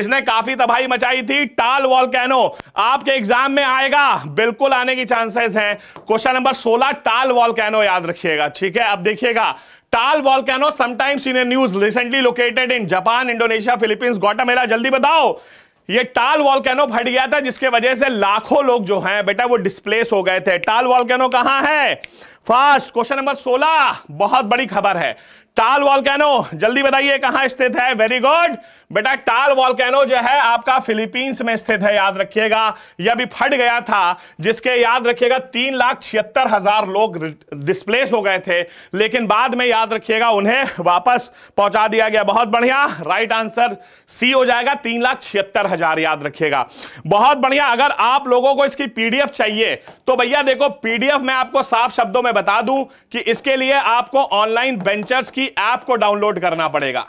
इसने काफी तबाही मचाई थी टाल वॉलकैनो आपके एग्जाम में आएगा बिल्कुल आने की चांसेस हैं क्वेश्चन नंबर सोलह टाल वॉलकैनो याद रखिएगा ठीक है अब देखिएगा Taal volcano sometimes in a news recently located in Japan Indonesia Philippines Guatemala जल्दी बताओ ये टाल वॉलकैनो फट गया था जिसके वजह से लाखों लोग जो हैं बेटा वो डिस्प्लेस हो गए थे टाल वॉलकैनो कहां है फास्ट क्वेश्चन नंबर 16 बहुत बड़ी खबर है टाल वॉलकैनो जल्दी बताइए कहां स्थित है वेरी गुड बेटा टाल वॉलकैनो जो है आपका फिलीपींस में स्थित है याद रखिएगा यह भी फट गया था जिसके याद रखिएगा तीन लाख छिहत्तर हजार लोग डिस्प्लेस हो गए थे लेकिन बाद में याद रखिएगा उन्हें वापस पहुंचा दिया गया बहुत बढ़िया राइट आंसर सी हो जाएगा तीन लाख छिहत्तर हजार याद रखिएगा बहुत बढ़िया अगर आप लोगों को इसकी पीडीएफ चाहिए तो भैया देखो पीडीएफ मैं आपको साफ शब्दों में बता दूं कि इसके लिए आपको ऑनलाइन वेंचर्स की इसी ऐप को डाउनलोड करना पड़ेगा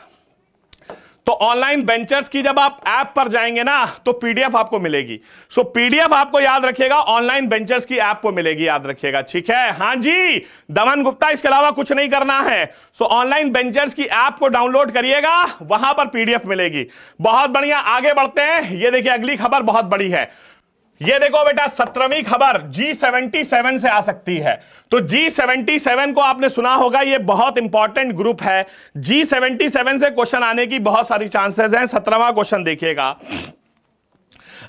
तो ऑनलाइन बेंचर्स की जब आप ऐप पर जाएंगे ना तो पीडीएफ आपको मिलेगी सो so, पीडीएफ आपको याद रखिएगा ऑनलाइन बेंचर्स की ऐप को मिलेगी याद रखिएगा ठीक है हाँ जी दमन गुप्ता इसके अलावा कुछ नहीं करना है सो ऑनलाइन बेंचर्स की ऐप को डाउनलोड करिएगा वहां पर पीडीएफ मिलेगी बहुत बढ़िया आगे बढ़ते हैं ये देखिए अगली खबर बहुत बड़ी है ये देखो बेटा सत्रहवीं खबर जी सेवेंटी सेवन से आ सकती है तो जी सेवेंटी सेवन को आपने सुना होगा ये बहुत इंपॉर्टेंट ग्रुप है जी सेवेंटी सेवन से क्वेश्चन आने की बहुत सारी चांसेस हैं सत्रहवा क्वेश्चन देखिएगा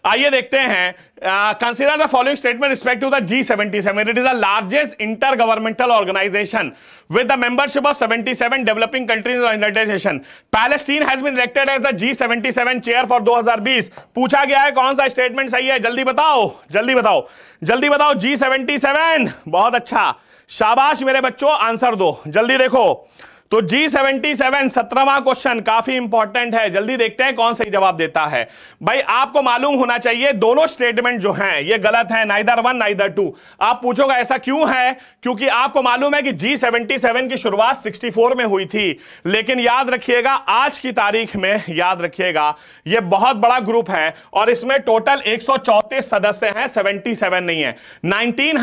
आइए देखते हैं consider the following statement respect to the G seventy seven it is the largest inter governmental organisation with the membership of seventy seven developing countries organisation Palestine has been elected as the G seventy seven chair for दो हजार बीस पूछा गया है कौन सा statement सही है जल्दी बताओ जल्दी बताओ जल्दी बताओ जी सेवेंटी सेवन बहुत अच्छा शाबाश मेरे बच्चों आंसर दो जल्दी देखो तो जी सेवेंटी सेवन सत्रहवा क्वेश्चन काफी इंपॉर्टेंट है जल्दी देखते हैं कौन सही जवाब देता है भाई आपको मालूम होना चाहिए दोनों स्टेटमेंट जो हैं ये गलत है नाइदर वन नाइदर टू आप पूछोगा ऐसा क्यों है क्योंकि आपको मालूम है कि जी सेवन की शुरुआत 64 फोर में हुई थी लेकिन याद रखिएगा आज की तारीख में याद रखिएगा यह बहुत बड़ा ग्रुप है और इसमें टोटल एक सदस्य है 77 नहीं है नाइनटीन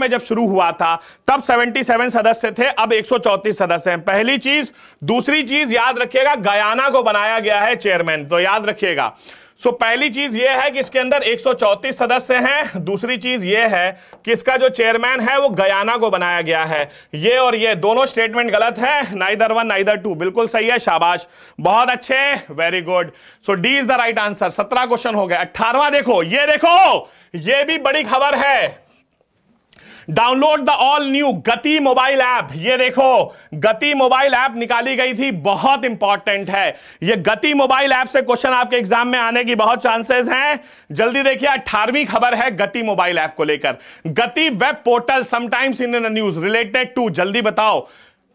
में जब शुरू हुआ था तब सेवेंटी सदस्य थे अब एक सदस्य प्लस एम पहली चीज दूसरी चीज याद रखिएगा गयाना को बनाया गया है चेयरमैन तो याद रखिएगा सो so, पहली चीज यह है कि इसके अंदर 134 सदस्य हैं दूसरी चीज यह है कि इसका जो चेयरमैन है वो गयाना को बनाया गया है ये और ये दोनों स्टेटमेंट गलत है नाइदर वन नाइदर टू बिल्कुल सही है शाबाश बहुत अच्छे very good so D is the right answer 17 question हो गए अट्ठारवा देखो ये देखो ये भी बड़ी खबर है download the all new Gati mobile app ये देखो गति मोबाइल ऐप निकाली गई थी बहुत इंपॉर्टेंट है ये गति मोबाइल ऐप से क्वेश्चन आपके एग्जाम में आने की बहुत चांसेस हैं जल्दी देखिए अठारहवीं खबर है गति मोबाइल ऐप को लेकर Gati web portal sometimes in the news related to जल्दी बताओ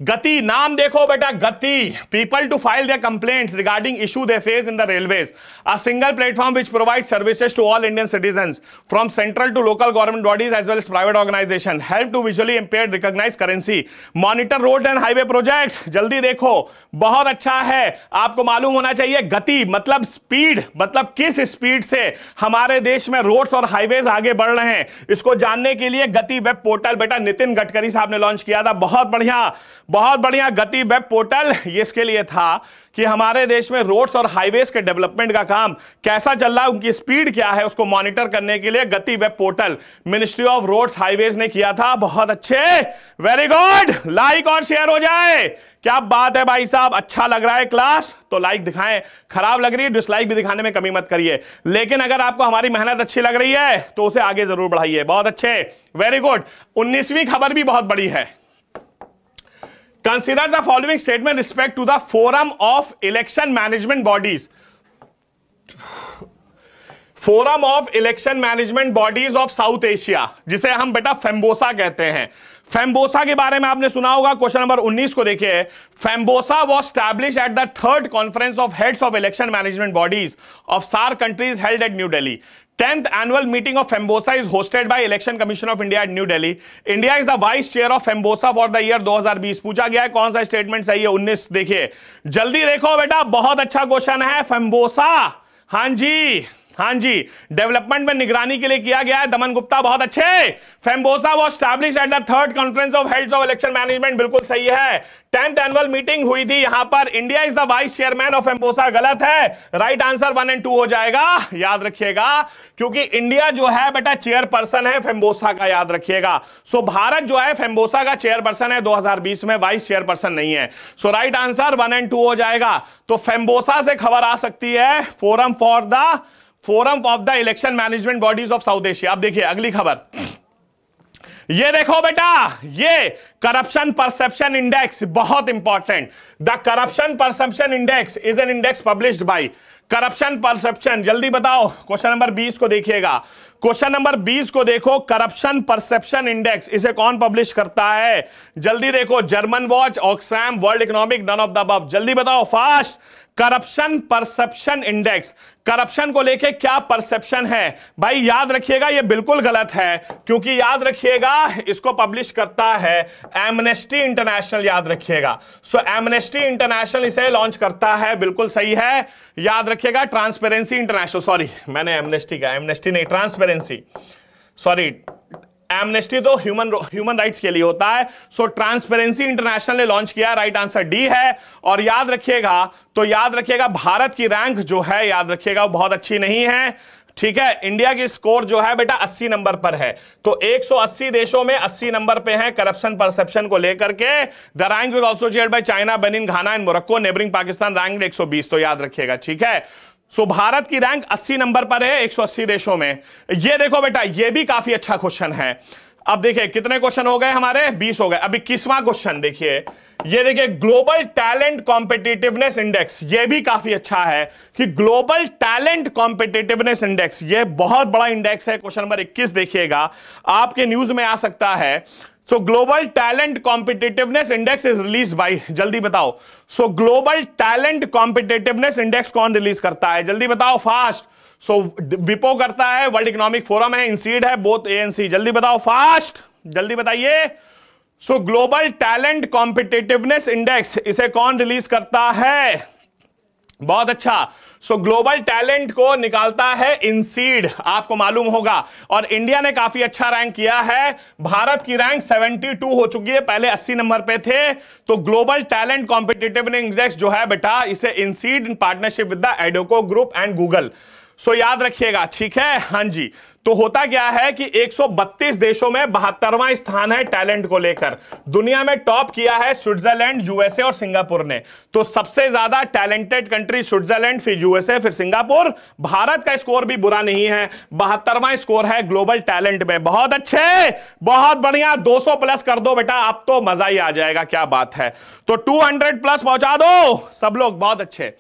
गति नाम देखो बेटा Gati people to file their complaint regarding issue they face in the railways a single platform which provide services to all Indian citizen from central to local government bodies as well as private organisation help to visually impair recognise currency monitor road and highway project जल्दी देखो बहुत अच्छा है आपको मालूम होना चाहिए गति मतलब स्पीड मतलब किस स्पीड से हमारे देश में रोड्स और हाईवे आगे बढ़ रहे हैं इसको जानने के लिए गति वेब पोर्टल बेटा नितिन गडकरी साहब ने लॉन्च किया था बहुत बढ़िया बहुत बढ़िया गति वेब पोर्टल ये इसके लिए था कि हमारे देश में रोड्स और हाईवेज के डेवलपमेंट का काम कैसा चल रहा है उनकी स्पीड क्या है उसको मॉनिटर करने के लिए Gati web portal ministry of roads highways ने किया था बहुत अच्छे वेरी गुड लाइक और शेयर हो जाए क्या बात है भाई साहब अच्छा लग रहा है क्लास तो लाइक दिखाएं खराब लग रही है डिसलाइक भी दिखाने में कमी मत करिए लेकिन अगर आपको हमारी मेहनत अच्छी लग रही है तो उसे आगे जरूर बढ़ाइए बहुत अच्छे वेरी गुड उन्नीसवीं खबर भी बहुत बड़ी है consider the following statement respect to the forum of election management bodies forum of election management bodies of South Asia जिसे हम बेटा फेम्बोसा कहते हैं फेम्बोसा के बारे में आपने सुना होगा क्वेश्चन नंबर 19 को देखिए FEMBoSA was establish at the third conference of heads of election management bodies of SAARC countries held at New Delhi 10th annual meeting of FEMBOSA is hosted by Election Commission of India at New Delhi. India is the vice chair of FEMBOSA for the year 2020. पूछा गया है कौन सा statement सही है 19 देखिए जल्दी देखो बेटा बहुत अच्छा क्वेश्चन है FEMBOSA हाँ जी हाँ जी डेवलपमेंट में निगरानी के लिए किया गया है दमन गुप्ता बहुत अच्छे FEMBoSA was establish at the third conference of heads of election management बिल्कुल सही है टेंथ एनुअल मीटिंग हुई थी यहां पर India is the vice chairman of FEMBoSA गलत है right answer one and two हो जाएगा याद रखिएगा क्योंकि इंडिया जो है बेटा चेयरपर्सन है फेम्बोसा का याद रखिएगा सो so, भारत जो है फेम्बोसा का चेयरपर्सन है 2020 में वाइस चेयरपर्सन नहीं है so right answer one and two हो जाएगा तो फेम्बोसा से खबर आ सकती है forum for the forum of the election management bodies of South Asia आप देखिए अगली खबर ये देखो बेटा ये करप्शन परसेप्शन इंडेक्स बहुत important the corruption perception index is an index publish by corruption perception जल्दी बताओ क्वेश्चन नंबर 20 को देखिएगा क्वेश्चन नंबर 20 को देखो करप्शन परसेप्शन इंडेक्स इसे कौन पब्लिश करता है जल्दी देखो German watch Oxfam world economic none of the above जल्दी बताओ fast corruption perception index corruption को लेके क्या परसेप्शन है भाई याद रखिएगा ये बिल्कुल गलत है क्योंकि याद रखिएगा इसको पब्लिश करता है एमनेस्टी इंटरनेशनल याद रखिएगा सो एमनेस्टी इंटरनेशनल इसे लॉन्च करता है बिल्कुल सही है याद रखिएगा ट्रांसपेरेंसी इंटरनेशनल सॉरी मैंने एमनेस्टी का एमनेस्टी नहीं ट्रांसपेरेंसी सॉरी एमनेस्टी तो ह्यूमन ह्यूमन राइट्स के लिए होता है सो ट्रांसपेरेंसी इंटरनेशनल ने लॉन्च किया राइट आंसर डी है और याद रखिएगा तो याद रखिएगा भारत की रैंक जो है याद रखिएगा बहुत अच्छी नहीं है ठीक है इंडिया की स्कोर जो है बेटा 80 नंबर पर है तो 180 देशों में 80 नंबर पे है करप्शन परसेप्शन को लेकर के the rank will also chair by China Benin Ghana and Morocco neighbouring Pakistan rank 120 तो याद रखिएगा ठीक है सो भारत की रैंक 80 नंबर पर है 180 देशों में ये देखो बेटा ये भी काफी अच्छा क्वेश्चन है अब देखिए कितने क्वेश्चन हो गए हमारे 20 हो गए अब इक्कीसवां क्वेश्चन देखिए ये देखिए ग्लोबल टैलेंट कॉम्पिटेटिवनेस इंडेक्स ये भी काफी अच्छा है कि ग्लोबल टैलेंट कॉम्पिटेटिवनेस इंडेक्स ये बहुत बड़ा इंडेक्स है क्वेश्चन नंबर 21 देखिएगा आपके न्यूज में आ सकता है so global talent competitiveness index is release by जल्दी बताओ so global talent competitiveness index कौन रिलीज करता है जल्दी बताओ फास्ट सो विपो करता है वर्ल्ड इकोनॉमिक फोरम है इनसीड है बोथ एएनसी जल्दी बताओ फास्ट जल्दी बताइए so global talent competitiveness index इसे कौन रिलीज करता है बहुत अच्छा सो ग्लोबल टैलेंट को निकालता है इनसीड आपको मालूम होगा और इंडिया ने काफी अच्छा रैंक किया है भारत की रैंक 72 हो चुकी है पहले 80 नंबर पे थे तो ग्लोबल टैलेंट कॉम्पिटेटिव इंडेक्स जो है बेटा इसे INSEAD in partnership with the Adecco group and Google so याद रखिएगा ठीक है हां जी तो होता क्या है कि 132 देशों में बहत्तरवां स्थान है टैलेंट को लेकर दुनिया में टॉप किया है स्विट्जरलैंड यूएसए और सिंगापुर ने तो सबसे ज्यादा टैलेंटेड कंट्री स्विट्जरलैंड फिर यूएसए फिर सिंगापुर भारत का स्कोर भी बुरा नहीं है बहत्तरवां स्कोर है ग्लोबल टैलेंट में बहुत अच्छे बहुत बढ़िया दो प्लस कर दो बेटा अब तो मजा ही आ जाएगा क्या बात है तो टू प्लस पहुंचा दो सब लोग बहुत अच्छे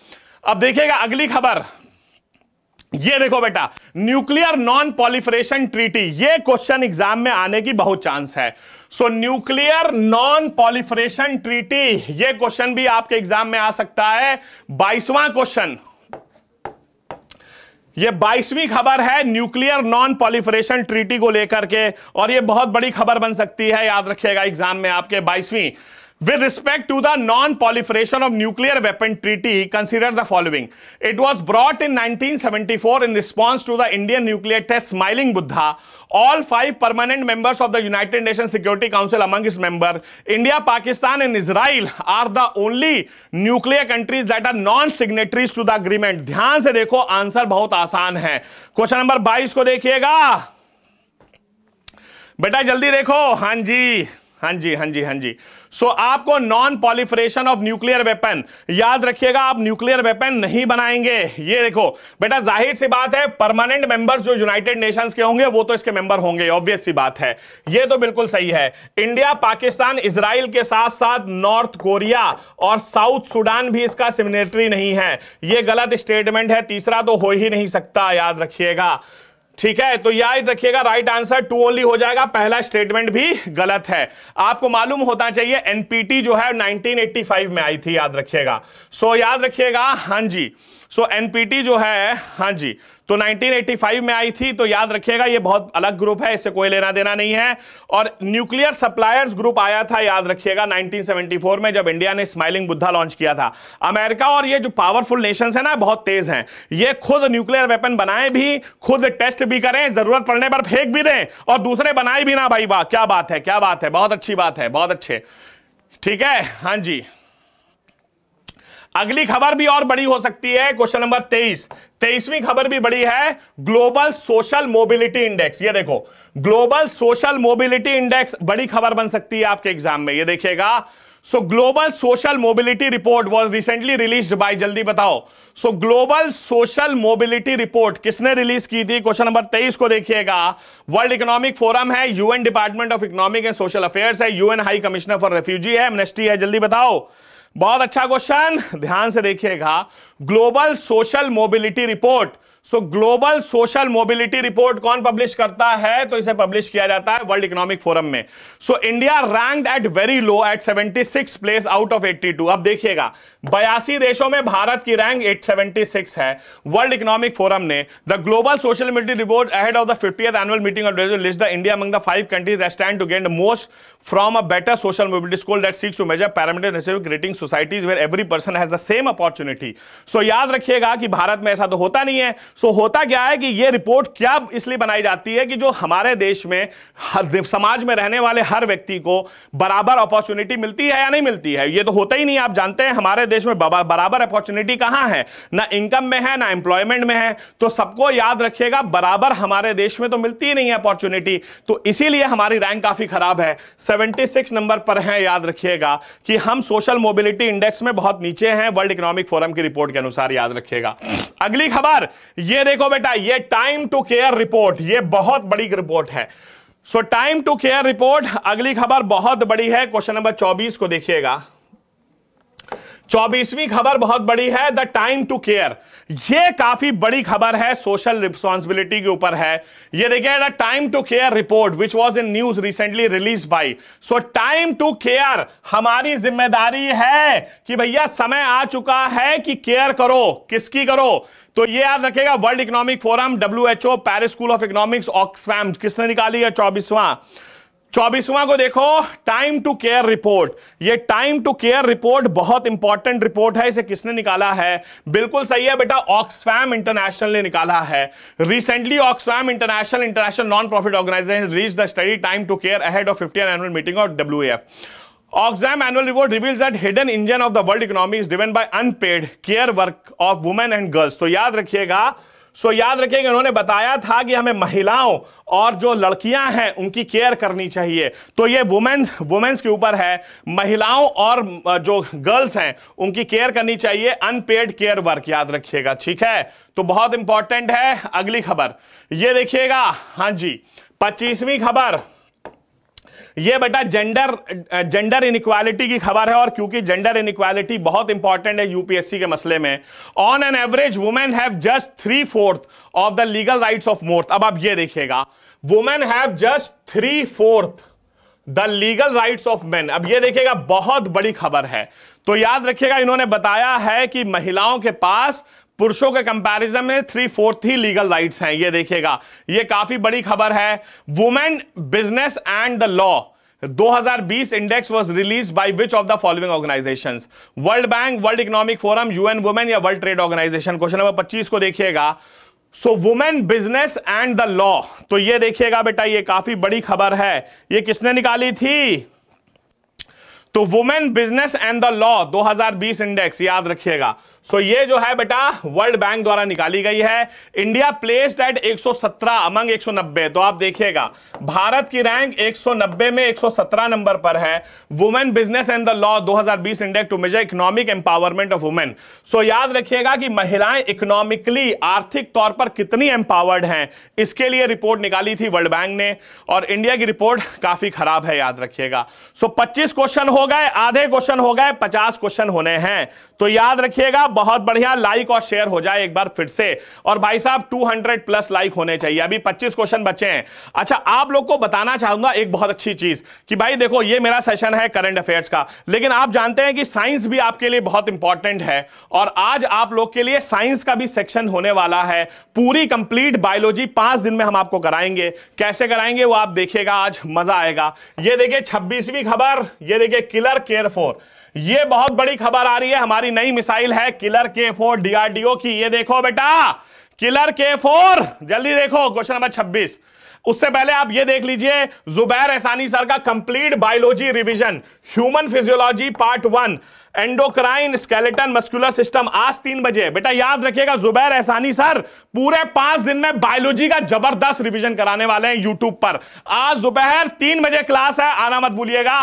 अब देखिएगा अगली खबर ये देखो बेटा न्यूक्लियर नॉन पॉलिफरेशन ट्रीटी ये क्वेश्चन एग्जाम में आने की बहुत चांस है so nuclear non proliferation treaty ये क्वेश्चन भी आपके एग्जाम में आ सकता है बाईसवां क्वेश्चन ये बाईसवीं खबर है न्यूक्लियर नॉन पॉलिफरेशन ट्रीटी को लेकर के और ये बहुत बड़ी खबर बन सकती है याद रखिएगा एग्जाम में आपके बाईसवीं With respect to the Non-Proliferation of Nuclear Weapon Treaty, consider the following. It was brought in 1974 in response to the Indian nuclear test Smiling Buddha. All five permanent members of the United Nations Security Council among its members, India, Pakistan and Israel are the only nuclear countries that are non-signatories to the agreement. ध्यान से देखो answer बहुत आसान है question number 22 को देखिएगा बेटा जल्दी देखो हाँ जी हाँ जी हाँ जी हाँ जी सो so, आपको non proliferation of nuclear weapon याद रखिएगा आप न्यूक्लियर वेपन नहीं बनाएंगे ये देखो बेटा जाहिर सी बात है परमानेंट मेंबर्स जो यूनाइटेड नेशंस के होंगे वो तो इसके मेंबर होंगे ऑब्वियस सी बात है ये तो बिल्कुल सही है इंडिया पाकिस्तान इसराइल के साथ साथ नॉर्थ कोरिया और साउथ सूडान भी इसका सिमिनेटरी नहीं है यह गलत स्टेटमेंट है तीसरा तो हो ही नहीं सकता याद रखिएगा ठीक है तो याद रखिएगा राइट आंसर टू ओनली हो जाएगा पहला स्टेटमेंट भी गलत है आपको मालूम होना चाहिए एनपीटी जो है 1985 में आई थी याद रखिएगा सो so, याद रखिएगा हां जी सो so, एनपीटी जो है हाँ जी तो 1985 में आई थी तो याद रखिएगा ये बहुत अलग ग्रुप है इससे कोई लेना देना नहीं है और न्यूक्लियर सप्लायर्स ग्रुप आया था याद रखिएगा 1974 में जब इंडिया ने स्माइलिंग बुद्धा लॉन्च किया था अमेरिका और ये जो पावरफुल नेशन है ना बहुत तेज हैं ये खुद न्यूक्लियर वेपन बनाए भी खुद टेस्ट भी करें जरूरत पड़ने पर फेंक भी दें और दूसरे बनाए भी ना भाई वाह क्या बात है क्या बात है बहुत अच्छी बात है बहुत अच्छे ठीक है हाँ जी अगली खबर भी और बड़ी हो सकती है क्वेश्चन नंबर तेईस तेईसवीं खबर भी बड़ी है ग्लोबल सोशल मोबिलिटी इंडेक्स ये देखो ग्लोबल सोशल मोबिलिटी इंडेक्स बड़ी खबर बन सकती है आपके एग्जाम में ये देखिएगा so global social mobility report was recently release by जल्दी बताओ so global social mobility report किसने रिलीज की थी क्वेश्चन नंबर तेईस को देखिएगा वर्ल्ड इकोनॉमिक फोरम है UN department of economic and social affairs है UN high commissioner for refugee है एमनेस्टी है जल्दी बताओ बहुत अच्छा क्वेश्चन ध्यान से देखिएगा global social mobility report so global social mobility report कौन पब्लिश करता है तो इसे पब्लिश किया जाता है वर्ल्ड इकोनॉमिक फोरम में so India ranked at very low at 76 place out of 82 अब देखिएगा बयासी देशों में भारत की रैंक 876 है वर्ल्ड इकोनॉमिक फोरम ने the global social mobility report ahead of the fifty annual meeting of list the India among the five countries stand to get most from a better social mobility school that six to major parameter necessary societies where every person has the same opportunity so याद रखिएगा कि भारत में ऐसा तो होता नहीं है सो होता क्या है कि ये रिपोर्ट क्या इसलिए बनाई जाती है कि जो हमारे देश में हर समाज में रहने वाले हर व्यक्ति को बराबर अपॉर्चुनिटी मिलती है या नहीं मिलती है ये तो होता ही नहीं आप जानते हैं हमारे देश में बराबर अपॉर्चुनिटी कहाँ है ना इनकम में है ना एम्प्लॉयमेंट में है तो सबको याद रखिएगा बराबर हमारे देश में तो मिलती ही नहीं है अपॉर्चुनिटी तो इसीलिए हमारी रैंक काफी खराब है सेवेंटी नंबर पर है याद रखिएगा कि हम सोशल मोबिलिटी इंडेक्स में बहुत नीचे हैं वर्ल्ड इकोनॉमिक फोरम की रिपोर्ट के अनुसार याद रखिएगा अगली खबर ये देखो बेटा ये टाइम टू केयर रिपोर्ट ये बहुत बड़ी रिपोर्ट है so time to care report अगली खबर बहुत बड़ी है क्वेश्चन नंबर 24 को देखिएगा चौबीसवीं खबर बहुत बड़ी है द टाइम टू केयर यह काफी बड़ी खबर है सोशल रिस्पॉन्सिबिलिटी के ऊपर है यह देखिए the time to care report which was in news recently release by so time to care हमारी जिम्मेदारी है कि भैया समय आ चुका है कि केयर करो किसकी करो तो ये याद रखेगा वर्ल्ड इकोनॉमिक फोरम ओ Paris school of economics Oxfam किसने निकाली है चौबीसवां चौबीसवां को देखो टाइम टू केयर रिपोर्ट ये टाइम टू केयर रिपोर्ट बहुत इंपॉर्टेंट रिपोर्ट है इसे किसने निकाला है बिल्कुल सही है बेटा ऑक्सफैम इंटरनेशनल ने निकाला है recently Oxfam international international non profit organisation reach the study time to care ahead of fifty annual meeting of W Oxfam annual report reveals that hidden engine of the world economy is driven by unpaid care work of women and girls. तो याद रखिएगा सो so, याद रखिएगा उन्होंने बताया था कि हमें महिलाओं और जो लड़कियां हैं उनकी केयर करनी चाहिए तो ये वुमेन्स वुमेन्स के ऊपर है महिलाओं और जो गर्ल्स हैं उनकी केयर करनी चाहिए अनपेड केयर वर्क याद रखिएगा ठीक है तो बहुत इंपॉर्टेंट है अगली खबर ये देखिएगा हाँ जी पच्चीसवीं खबर ये बेटा जेंडर जेंडर इनक्वालिटी की खबर है और क्योंकि जेंडर इनक्वालिटी बहुत इंपॉर्टेंट है यूपीएससी के मसले में on an average women have just three fourth of the legal rights of मोर्थ अब आप ये देखिएगा women have just three fourth the legal rights of man अब ये देखिएगा बहुत बड़ी खबर है तो याद रखिएगा इन्होंने बताया है कि महिलाओं के पास पुरुषों के कंपैरिजन में थ्री फोर्थ ही लीगल राइट्स हैं ये देखिएगा ये काफी बड़ी खबर है women business and the law 2020 index was release by which of the following organisations world bank world economic forum UN women या world trade organisation question number 25 को देखिएगा so women business and the law तो ये देखिएगा बेटा ये काफी बड़ी खबर है ये किसने निकाली थी तो women business and the law 2020 index याद रखिएगा सो ये जो है बेटा वर्ल्ड बैंक द्वारा निकाली गई है इंडिया प्लेस्ड एट 117 अमंग 190 तो आप देखिएगा भारत की रैंक 190 में 117 नंबर पर है women business and the law 2020 index to measure economic empowerment of women so याद रखिएगा कि महिलाएं इकोनॉमिकली आर्थिक तौर पर कितनी एम्पावर्ड हैं इसके लिए रिपोर्ट निकाली थी वर्ल्ड बैंक ने और इंडिया की रिपोर्ट काफी खराब है याद रखिएगा सो so, पच्चीस क्वेश्चन हो गए आधे क्वेश्चन हो गए पचास क्वेश्चन होने हैं तो याद रखिएगा बहुत बढ़िया लाइक और शेयर हो जाए एक बार फिर से और भाई साहब 200 प्लस लाइक होने चाहिए अभी 25 क्वेश्चन बचे हैं अच्छा आप लोग को बताना चाहूंगा एक बहुत अच्छी चीज कि भाई देखो ये मेरा सेशन है करंट अफेयर्स का लेकिन आप जानते हैं कि साइंस भी आपके लिए बहुत इंपॉर्टेंट है और आज आप लोग के लिए साइंस का भी सेक्शन होने वाला है पूरी कंप्लीट बायोलॉजी पांच दिन में हम आपको कराएंगे कैसे कराएंगे वो आप देखिएगा आज मजा आएगा ये देखिए छब्बीसवीं खबर ये देखिए किलर केयर फोर ये बहुत बड़ी खबर आ रही है हमारी नई मिसाइल है किलर के फोर डीआरडीओ की ये देखो बेटा किलर के फोर जल्दी देखो क्वेश्चन नंबर छब्बीस उससे पहले आप ये देख लीजिए जुबैर एहसानी सर का complete biology revision human physiology part one endocrine skeleton muscular system आज तीन बजे बेटा याद रखिएगा जुबैर एहसानी सर पूरे पांच दिन में बायोलॉजी का जबरदस्त रिवीजन कराने वाले हैं यूट्यूब पर आज दोपहर तीन बजे क्लास है आना मत भूलिएगा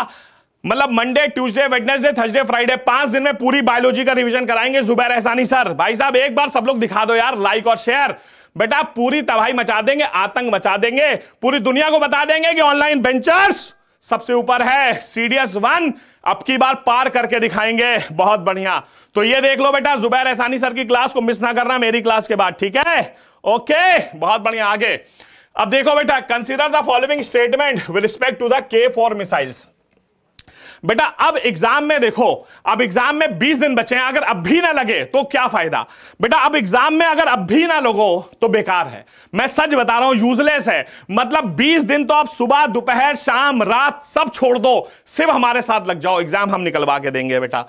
मतलब Monday Tuesday Wednesday Thursday Friday पांच दिन में पूरी बायोलॉजी का रिवीजन कराएंगे जुबैर एहसानी सर भाई साहब एक बार सब लोग दिखा दो यार लाइक और शेयर बेटा पूरी तबाही मचा देंगे आतंक मचा देंगे पूरी दुनिया को बता देंगे कि ऑनलाइन वेंचर्स सबसे ऊपर है सीडीएस वन अब की बार पार करके दिखाएंगे बहुत बढ़िया तो ये देख लो बेटा जुबैर एहसानी सर की क्लास को मिस ना करना मेरी क्लास के बाद ठीक है ओके बहुत बढ़िया आगे अब देखो बेटा consider the following statement with respect to the K four missiles बेटा अब एग्जाम में देखो अब एग्जाम में 20 दिन बचे हैं अगर अब भी ना लगे तो क्या फायदा बेटा अब एग्जाम में अगर अब भी ना लगो तो बेकार है मैं सच बता रहा हूं यूजलेस है मतलब 20 दिन तो आप सुबह दोपहर शाम रात सब छोड़ दो सिर्फ हमारे साथ लग जाओ एग्जाम हम निकलवा के देंगे बेटा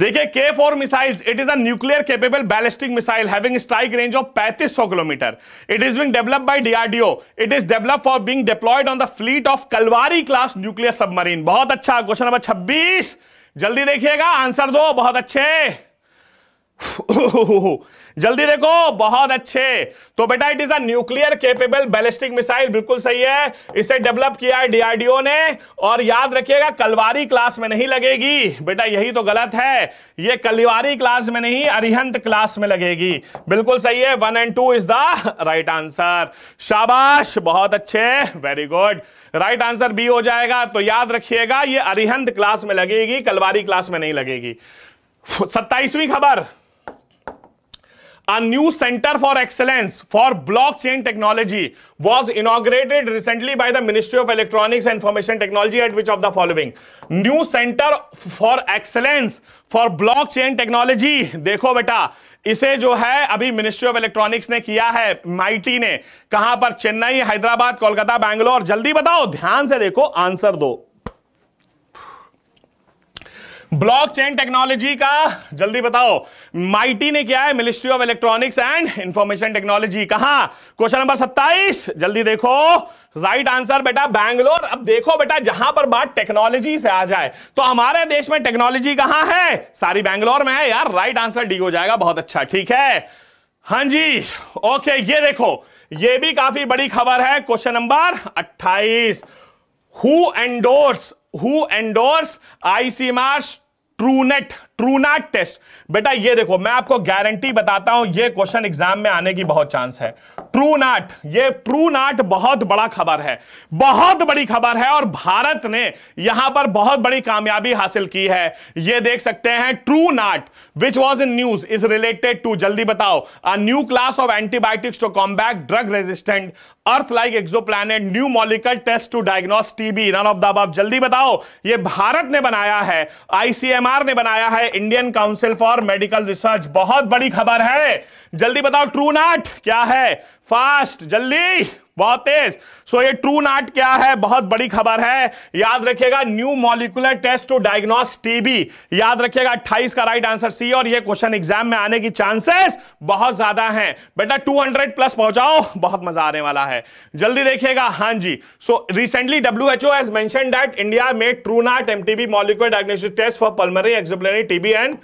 देखिए K four missiles it is a nuclear capable ballistic missile having strike range of 3500 kilometre it is being develop by DRDO it is develop for being deployed on the fleet of Kalvari class nuclear submarine बहुत अच्छा question number 26 जल्दी देखिएगा answer दो बहुत अच्छे जल्दी देखो बहुत अच्छे तो बेटा it is a nuclear capable ballistic missile बिल्कुल सही है इसे डेवलप किया है डीआरडीओ ने और याद रखिएगा कलवारी क्लास में नहीं लगेगी बेटा यही तो गलत है ये कलवारी क्लास में नहीं अरिहंत क्लास में लगेगी बिल्कुल सही है one and two is the right answer शाबाश बहुत अच्छे very good right answer B हो जाएगा तो याद रखिएगा ये अरिहंत क्लास में लगेगी कलवारी क्लास में नहीं लगेगी सत्ताईसवीं खबर a new center for excellence for blockchain technology was inaugurated recently by the ministry of electronics and information technology at which of the following new center for excellence for blockchain technology देखो बेटा इसे जो है अभी ministry of electronics ने किया है mighty ने कहां पर चेन्नई हैदराबाद कोलकाता बैंगलोर जल्दी बताओ ध्यान से देखो आंसर दो ब्लॉकचेन टेक्नोलॉजी का जल्दी बताओ माइटी ने क्या है ministry of electronics and information technology कहा क्वेश्चन नंबर 27 जल्दी देखो राइट आंसर बेटा बैंगलोर अब देखो बेटा जहां पर बात टेक्नोलॉजी से आ जाए तो हमारे देश में टेक्नोलॉजी कहां है सारी बैंगलोर में है यार राइट आंसर डी हो जाएगा बहुत अच्छा ठीक है हां जी ओके ये देखो ये भी काफी बड़ी खबर है question number 28 who endorse who endorse true net Truenat test बेटा ये देखो मैं आपको गारंटी बताता हूं ये क्वेश्चन एग्जाम में आने की बहुत चांस है ट्रू नाट ये ट्रू नाट बहुत बड़ा खबर है बहुत बड़ी खबर है और भारत ने यहां पर बहुत बड़ी कामयाबी हासिल की है ये देख सकते हैं Truenat which was in news is related to जल्दी बताओ a new class of antibiotics to combat drug resistant earth like exo new molecular test to diagnose TB run of the जल्दी बताओ ये भारत ने बनाया है आईसीएमआर ने बनाया है है Indian council for medical research बहुत बड़ी खबर है जल्दी बताओ ट्रू नाट क्या है फास्ट जल्दी बहुत तेज सो ये ट्रू नाट क्या है बहुत बड़ी खबर है याद रखिएगा new molecular test to diagnose TB याद रखिएगा 28 का राइट आंसर सी और ये क्वेश्चन एग्जाम में आने की चांसेस बहुत ज्यादा हैं बेटा 200 प्लस पहुंचाओ बहुत मजा आने वाला है जल्दी देखिएगा हां जी so recently W H O as mention that India में Truenat M TB molecular diagnostic test for pulmonary extrapulmonary TB and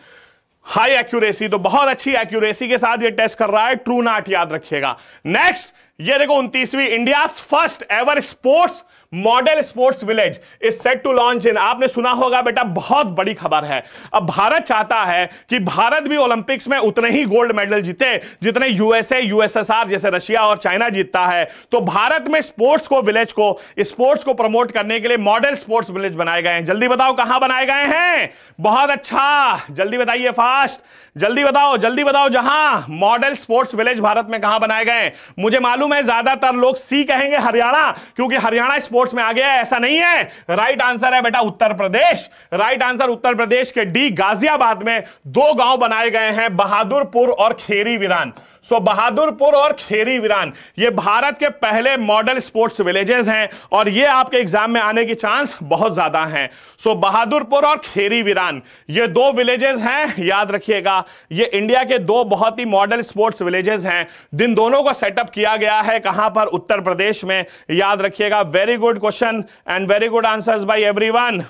high accuracy तो बहुत अच्छी एक्यूरेसी के साथ ये टेस्ट कर रहा है ट्रू नाट याद रखिएगा नेक्स्ट ये देखो उनतीसवीं India first ever sports model sports village is set to launch in आपने सुना होगा बेटा बहुत बड़ी खबर है अब भारत चाहता है कि भारत भी ओलंपिक्स में उतने ही गोल्ड मेडल जीते जितने यूएसए यूएसएसआर जैसे रशिया और चाइना जीतता है तो भारत में स्पोर्ट्स को विलेज को स्पोर्ट्स को प्रमोट करने के लिए मॉडल स्पोर्ट्स विलेज बनाए गए हैं जल्दी बताओ कहां बनाए गए हैं बहुत अच्छा जल्दी बताइए फास्ट जल्दी बताओ जल्दी बताओ जहां मॉडल स्पोर्ट्स विलेज भारत में कहां बनाए गए मुझे मालूम है ज्यादातर लोग सी कहेंगे हरियाणा क्योंकि हरियाणा स्पोर्ट्स स्पोर्ट्स में आ गया ऐसा नहीं है राइट आंसर है बेटा उत्तर प्रदेश राइट आंसर उत्तर प्रदेश के डी गाजियाबाद में दो गांव बनाए गए हैं बहादुरपुर और खेरी विरान सो बहादुरपुर और खेरी वीरान ये भारत के पहले मॉडल स्पोर्ट्स विलेजेस हैं और ये आपके एग्जाम में आने की चांस बहुत ज्यादा हैं सो बहादुरपुर और खेरी वीरान ये दो विलेजेस हैं याद रखिएगा ये इंडिया के दो बहुत ही मॉडल स्पोर्ट्स विलेजेस हैं दिन दोनों को सेटअप किया गया है कहां पर उत्तर प्रदेश में याद रखिएगा very good question and very good answers by everyone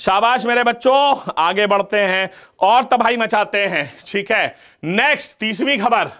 शाबाश मेरे बच्चों आगे बढ़ते हैं और तबाही मचाते हैं ठीक है नेक्स्ट तीसवीं खबर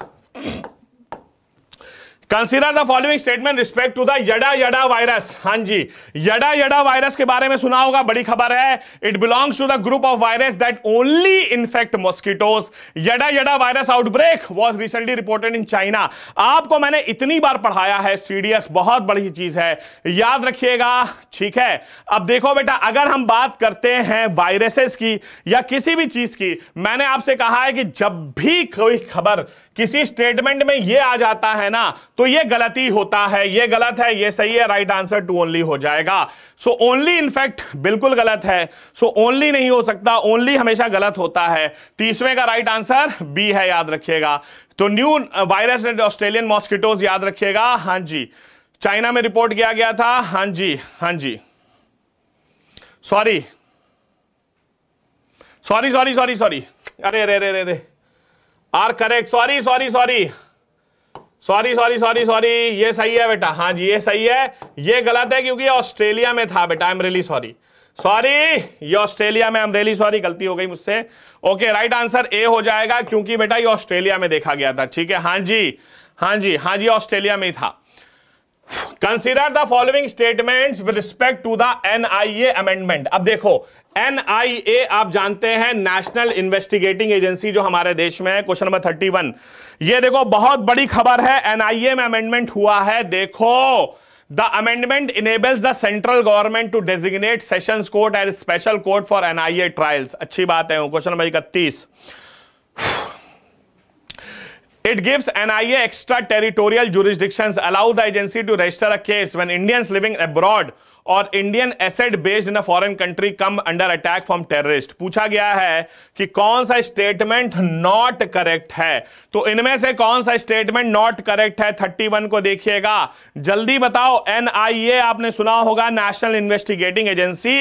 consider the following statement respect to the Yada Yada virus हां जी यडा यडा वायरस के बारे में सुना होगा बड़ी खबर है it belongs to the group of virus that only infect mosquitoes Yada Yada virus outbreak was recently reported in China आपको मैंने इतनी बार पढ़ाया है सीडीएस बहुत बड़ी चीज है याद रखिएगा ठीक है अब देखो बेटा अगर हम बात करते हैं वायरसेस की या किसी भी चीज की मैंने आपसे कहा है कि जब भी कोई खबर किसी स्टेटमेंट में ये आ जाता है ना तो ये गलती होता है ये गलत है ये सही है राइट आंसर टू ओनली हो जाएगा सो ओनली इनफैक्ट बिल्कुल गलत है सो so, ओनली नहीं हो सकता ओनली हमेशा गलत होता है तीसवें का राइट आंसर बी है याद रखिएगा तो न्यू वायरस ऑस्ट्रेलियन मॉस्किटोज याद रखिएगा हां जी चाइना में रिपोर्ट किया गया था हां जी हां जी sorry sorry sorry sorry sorry अरे अरे अरे अरे are correct sorry sorry sorry sorry sorry sorry sorry ये सही है बेटा हाँ जी ये सही है ये गलत है क्योंकि ऑस्ट्रेलिया में था बेटा I am really sorry sorry ये ऑस्ट्रेलिया में आई एम रियली सॉरी गलती हो गई मुझसे ओके राइट आंसर ए हो जाएगा क्योंकि बेटा ये ऑस्ट्रेलिया में देखा गया था ठीक है हाँ जी हाँ जी हाँ जी ऑस्ट्रेलिया में ही था consider the following statements with respect to the N A amendment अब देखो एनआईए आप जानते हैं नेशनल इन्वेस्टिगेटिंग एजेंसी जो हमारे देश में है क्वेश्चन नंबर थर्टी वन ये देखो बहुत बड़ी खबर है एनआईए में अमेंडमेंट हुआ है देखो the amendment enables the central government to designate session court and special court for NIA trials अच्छी बात है क्वेश्चन नंबर इकतीस it gives NIA extra territorial jurisdiction allow the agency to register a case when Indians living abroad और Indian asset based in a foreign country come under attack from terrorist पूछा गया है कि कौन सा statement not correct है तो इनमें से कौन सा स्टेटमेंट नॉट करेक्ट है थर्टी वन को देखिएगा जल्दी बताओ एनआईए आपने सुना होगा national investigating agency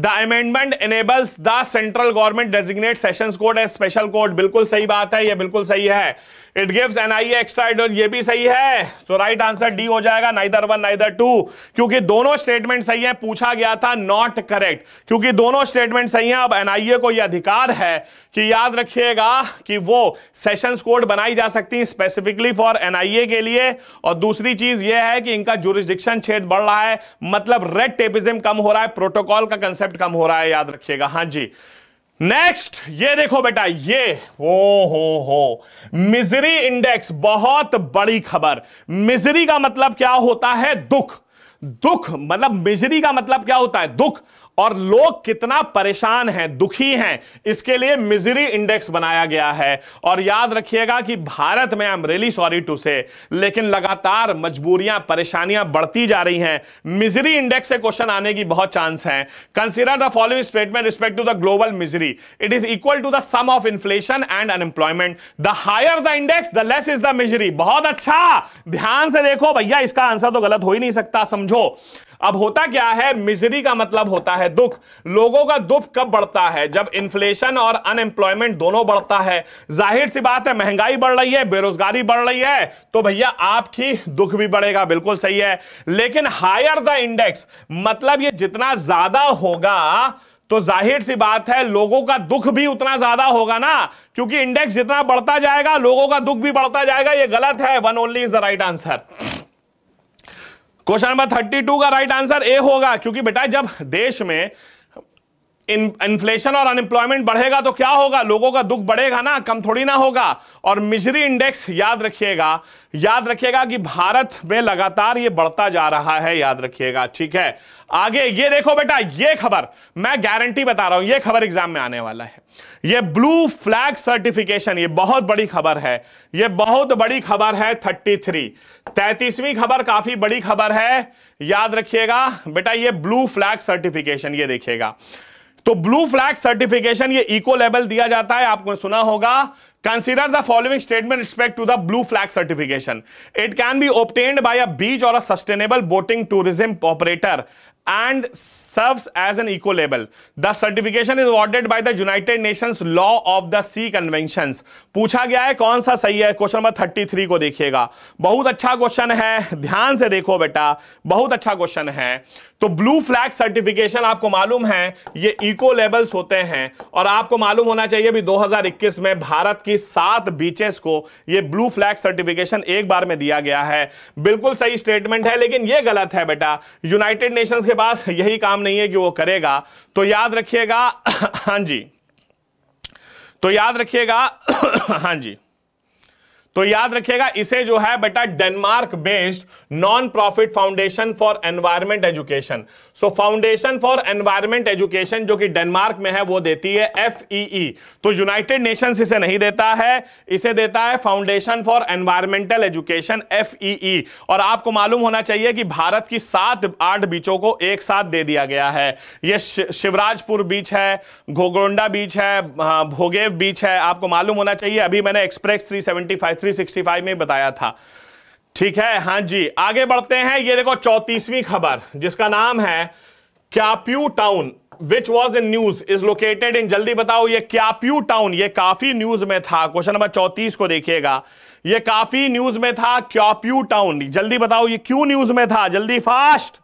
the amendment enables the central government designate session court as special court बिल्कुल सही बात है यह बिल्कुल सही है इट गिव्स एनआईए एक्स्ट्रा ये भी सही है तो राइट आंसर डी हो जाएगा नाइदर वन नाइदर टू क्योंकि दोनों स्टेटमेंट सही है पूछा गया था नॉट करेक्ट क्योंकि दोनों स्टेटमेंट सही है अब एनआईए को यह अधिकार है कि याद रखिएगा कि वो सेशन कोड बनाई जा सकती है स्पेसिफिकली फॉर एनआईए के लिए और दूसरी चीज यह है कि इनका जुरिस्डिक्शन क्षेत्र बढ़ रहा है मतलब रेड टेपिज्म कम हो रहा है प्रोटोकॉल का कंसेप्ट कम हो रहा है याद रखिएगा हाँ जी नेक्स्ट ये देखो बेटा ये हो हो हो मिजरी इंडेक्स बहुत बड़ी खबर मिजरी का मतलब क्या होता है दुख दुख मतलब मिजरी का मतलब क्या होता है दुख और लोग कितना परेशान हैं दुखी हैं इसके लिए मिजरी इंडेक्स बनाया गया है और याद रखिएगा कि भारत में I am really sorry to से लेकिन लगातार मजबूरियां परेशानियां बढ़ती जा रही हैं मिजरी इंडेक्स से क्वेश्चन आने की बहुत चांस है consider the following statement respect to the global misery it is equal to the sum of inflation and unemployment the higher the index the less is the misery बहुत अच्छा ध्यान से देखो भैया इसका आंसर तो गलत हो ही नहीं सकता समझो अब होता क्या है मिजरी का मतलब होता है दुख लोगों का दुख कब बढ़ता है जब इन्फ्लेशन और अनएम्प्लॉयमेंट दोनों बढ़ता है जाहिर सी बात है महंगाई बढ़ रही है बेरोजगारी बढ़ रही है तो भैया आपकी दुख भी बढ़ेगा बिल्कुल सही है लेकिन हायर द इंडेक्स मतलब ये जितना ज्यादा होगा तो जाहिर सी बात है लोगों का दुख भी उतना ज्यादा होगा ना क्योंकि इंडेक्स जितना बढ़ता जाएगा लोगों का दुख भी बढ़ता जाएगा ये गलत है one only is the right answer question number thirty two का राइट आंसर ए होगा क्योंकि बेटा जब देश में इन्फ्लेशन और अनएम्प्लॉयमेंट बढ़ेगा तो क्या होगा लोगों का दुख बढ़ेगा ना कम थोड़ी ना होगा और मिजरी इंडेक्स याद रखिएगा याद रखिएगा कि भारत में लगातार ये बढ़ता जा रहा है याद रखिएगा ठीक है आगे ये देखो बेटा ये खबर मैं गारंटी बता रहा हूं ये खबर एग्जाम में आने वाला है ये ब्लू फ्लैग सर्टिफिकेशन ये बहुत बड़ी खबर है ये बहुत बड़ी खबर है थर्टी थ्री तैतीसवीं खबर काफी बड़ी खबर है याद रखिएगा बेटा ये ब्लू फ्लैग सर्टिफिकेशन ये देखिएगा तो ब्लू फ्लैग सर्टिफिकेशन ये इको लेवल दिया जाता है आपको सुना होगा consider the following statement respect to the blue flag certification it can be obtained by a beach और a sustainable boating tourism operator and serves as an eco label the certification is awarded by the united nations law of the sea conventions पूछा गया है कौन सा सही है question number 33 को देखिएगा बहुत अच्छा क्वेश्चन है ध्यान से देखो बेटा बहुत अच्छा क्वेश्चन है तो ब्लू फ्लैग सर्टिफिकेशन आपको मालूम है ये इको लेबल्स होते हैं और आपको मालूम होना चाहिए भी 2021 में भारत की सात बीचेस को ये ब्लू फ्लैग सर्टिफिकेशन एक बार में दिया गया है बिल्कुल सही स्टेटमेंट है लेकिन ये गलत है बेटा यूनाइटेड नेशंस के पास यही काम काम नहीं है कि वो करेगा तो याद रखिएगा हाँ जी तो याद रखिएगा हाँ जी तो याद रखिएगा इसे जो है बेटा Denmark based non profit foundation for environment education so foundation for environment education जो कि डेनमार्क में है वो देती है एफ ई e e. तो यूनाइटेड नेशन इसे नहीं देता है इसे देता है foundation for environmental education F और आपको मालूम होना चाहिए कि भारत की सात आठ बीचों को एक साथ दे दिया गया है ये शिवराजपुर बीच है घोगोंडा बीच है हाँ, भोगेव बीच है आपको मालूम होना चाहिए अभी मैंने एक्सप्रेस थ्री सेवेंटी फाइव 365 में बताया था ठीक है हाँ जी आगे बढ़ते हैं ये देखो चौतीसवीं खबर जिसका नाम है Kyaukphyu town which was in news is located in जल्दी बताओ ये क्याप्यू टाउन ये काफी न्यूज में था क्वेश्चन नंबर चौतीस को देखिएगा ये काफी न्यूज में था क्याप्यू टाउन जल्दी बताओ ये क्यों न्यूज में था जल्दी फास्ट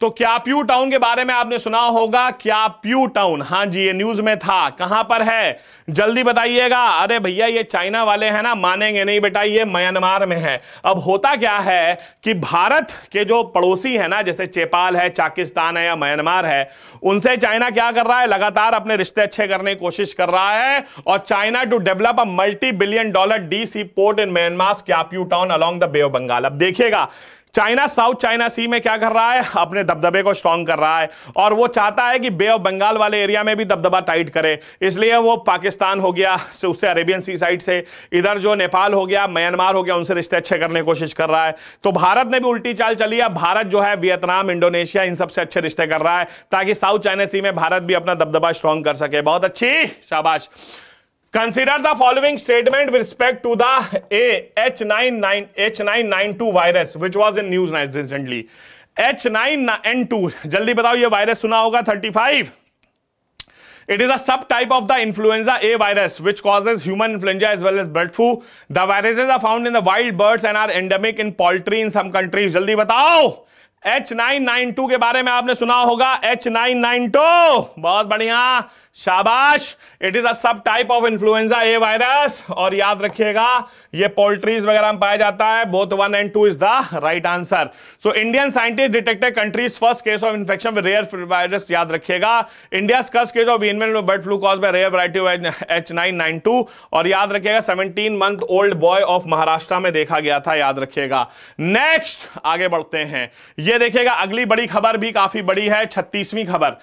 तो क्या प्यू टाउन के बारे में आपने सुना होगा क्या प्यू टाउन हाँ जी ये न्यूज में था कहां पर है जल्दी बताइएगा अरे भैया ये चाइना वाले हैं ना मानेंगे नहीं बेटा ये म्यांमार में है अब होता क्या है कि भारत के जो पड़ोसी है ना जैसे चेपाल है चाकिस्तान है या म्यांमार है उनसे चाइना क्या कर रहा है लगातार अपने रिश्ते अच्छे करने की कोशिश कर रहा है और China to develop a multi billion dollar D C port in Myanmar Kyaukphyu town along the bay of Bengal अब देखिएगा चाइना साउथ चाइना सी में क्या कर रहा है अपने दबदबे को स्ट्रांग कर रहा है और वो चाहता है कि बे ऑफ बंगाल वाले एरिया में भी दबदबा टाइट करे इसलिए वो पाकिस्तान हो गया से उससे अरेबियन सी साइड से इधर जो नेपाल हो गया म्यांमार हो गया उनसे रिश्ते अच्छे करने की कोशिश कर रहा है तो भारत ने भी उल्टी चाल चली है भारत जो है वियतनाम इंडोनेशिया इन सबसे अच्छे रिश्ते कर रहा है ताकि साउथ चाइना सी में भारत भी अपना दबदबा स्ट्रांग कर सके बहुत अच्छी शाबाश consider the following statement with respect to the H nine H nine nine two virus which was in news night recently H nine N two जल्दी बताओ ये वायरस सुना होगा thirty five it is a sub type of the influenza A virus which causes human influenza as well as bird flu the viruses are found in the wild birds and are endemic in poultry in some countries जल्दी बताओ H nine nine to के बारे में आपने सुना होगा H nine nine to बहुत बढ़िया शाबाश it is a sub type of influenza A virus और याद रखिएगा ये पोल्ट्रीज वगैरह में पाया जाता है both one and two is the right answer so Indian scientist detected country's first case of infection with rare virus याद रखिएगा India first case of avian bird flu cause by rare variety H nine nine two और याद रखिएगा seventeen month old boy of Maharashtra में देखा गया था याद रखिएगा नेक्स्ट आगे बढ़ते हैं ये ये देखिएगा अगली बड़ी खबर भी काफी बड़ी है छत्तीसवीं खबर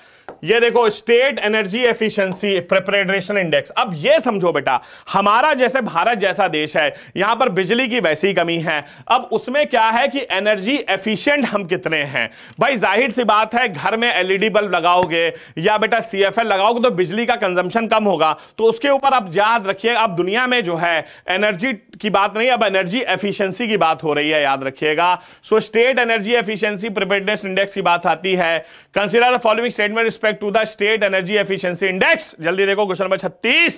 ये देखो state energy efficiency preparation index अब ये समझो बेटा हमारा जैसे भारत जैसा देश है यहां पर बिजली की वैसी कमी है अब उसमें क्या है कि एनर्जी एफिशिएंट हम कितने हैं भाई जाहिर सी बात है घर में एलईडी बल्ब लगाओगे या बेटा सीएफएल लगाओगे तो बिजली का कंजम्पशन कम होगा तो उसके ऊपर आप याद रखिए अब दुनिया में जो है एनर्जी की बात नहीं अब एनर्जी एफिशियंसी की बात हो रही है याद रखिएगा so state energy efficiency preparedness index की बात आती है consider the following statement respect to the state energy efficiency index जल्दी देखो क्वेश्चन नंबर 36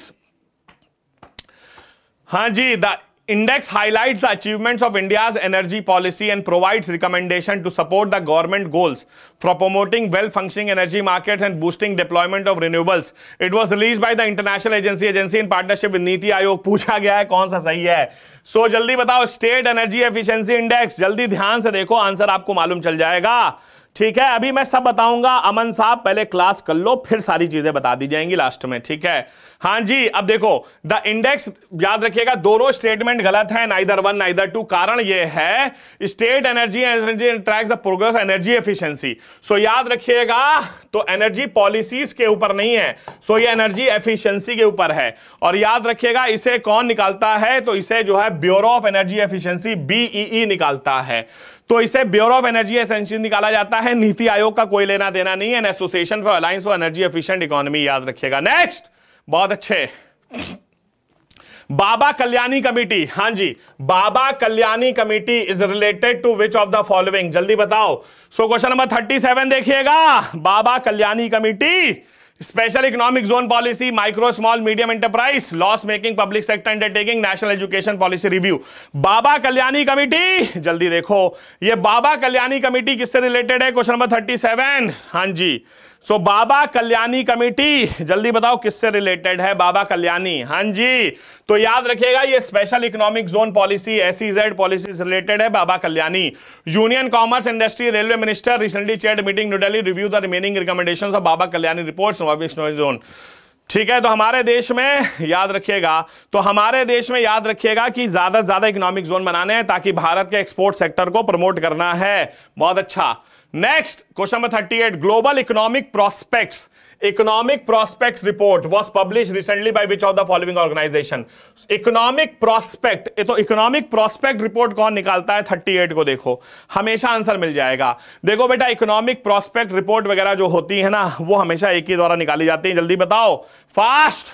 हां जी the index highlight the achievement of India energy policy and provide recommendation to support the government goals for promoting well functioning energy market and boosting deployment of renewables it was release by the international agency agency in partnership with NITI Aayog पूछा गया है कौन सा सही है so so, जल्दी बताओ state energy efficiency index जल्दी ध्यान से देखो आंसर आपको मालूम चल जाएगा ठीक है अभी मैं सब बताऊंगा अमन साहब पहले क्लास कर लो फिर सारी चीजें बता दी जाएंगी लास्ट में ठीक है हाँ जी अब देखो द इंडेक्स याद रखिएगा दोनों स्टेटमेंट गलत है नाइदर वन नाइदर टू कारण ये है state energy energy tracks the progress energy efficiency so याद रखिएगा तो एनर्जी पॉलिसीज के ऊपर नहीं है सो ये एनर्जी एफिशियंसी के ऊपर है और याद रखिएगा इसे कौन निकालता है तो इसे जो है bureau of energy efficiency B निकालता है तो इसे ब्यूरो ऑफ एनर्जी एसेंशियल निकाला जाता है नीति आयोग का कोई लेना देना नहीं है an association for alliance for energy efficient economy याद रखिएगा नेक्स्ट बहुत अच्छे बाबा कल्याणी कमेटी हां जी Baba Kalyani committee is related to which of the following जल्दी बताओ so question number thirty seven देखिएगा Baba Kalyani committee special economic zone policy micro small medium enterprise loss making public sector undertaking national education policy review Baba Kalyani committee जल्दी देखो ये Baba Kalyani committee किससे related है question number thirty seven हाँ जी so so, Baba Kalyani committee जल्दी बताओ किससे रिलेटेड है बाबा कल्याणी हां जी तो याद रखिएगा ये special economic zone policy SEZ policy से रिलेटेड है Baba Kalyani union commerce industry railway minister recently chair meeting New Delhi review the remaining recommendation of Baba Kalyani report zone ठीक है तो हमारे देश में याद रखिएगा तो हमारे देश में याद रखिएगा कि ज्यादा से ज्यादा इकोनॉमिक जोन बनाने हैं ताकि भारत के एक्सपोर्ट सेक्टर को प्रमोट करना है बहुत अच्छा next question number thirty eight global economic prospect economic prospect report was publish recently by which of the following organization economic prospect ये तो इकोनॉमिक प्रोस्पेक्ट रिपोर्ट कौन निकालता है थर्टी एट को देखो हमेशा आंसर मिल जाएगा देखो बेटा इकोनॉमिक प्रोस्पेक्ट रिपोर्ट वगैरह जो होती है ना वो हमेशा एक ही द्वारा निकाली जाती है जल्दी बताओ फास्ट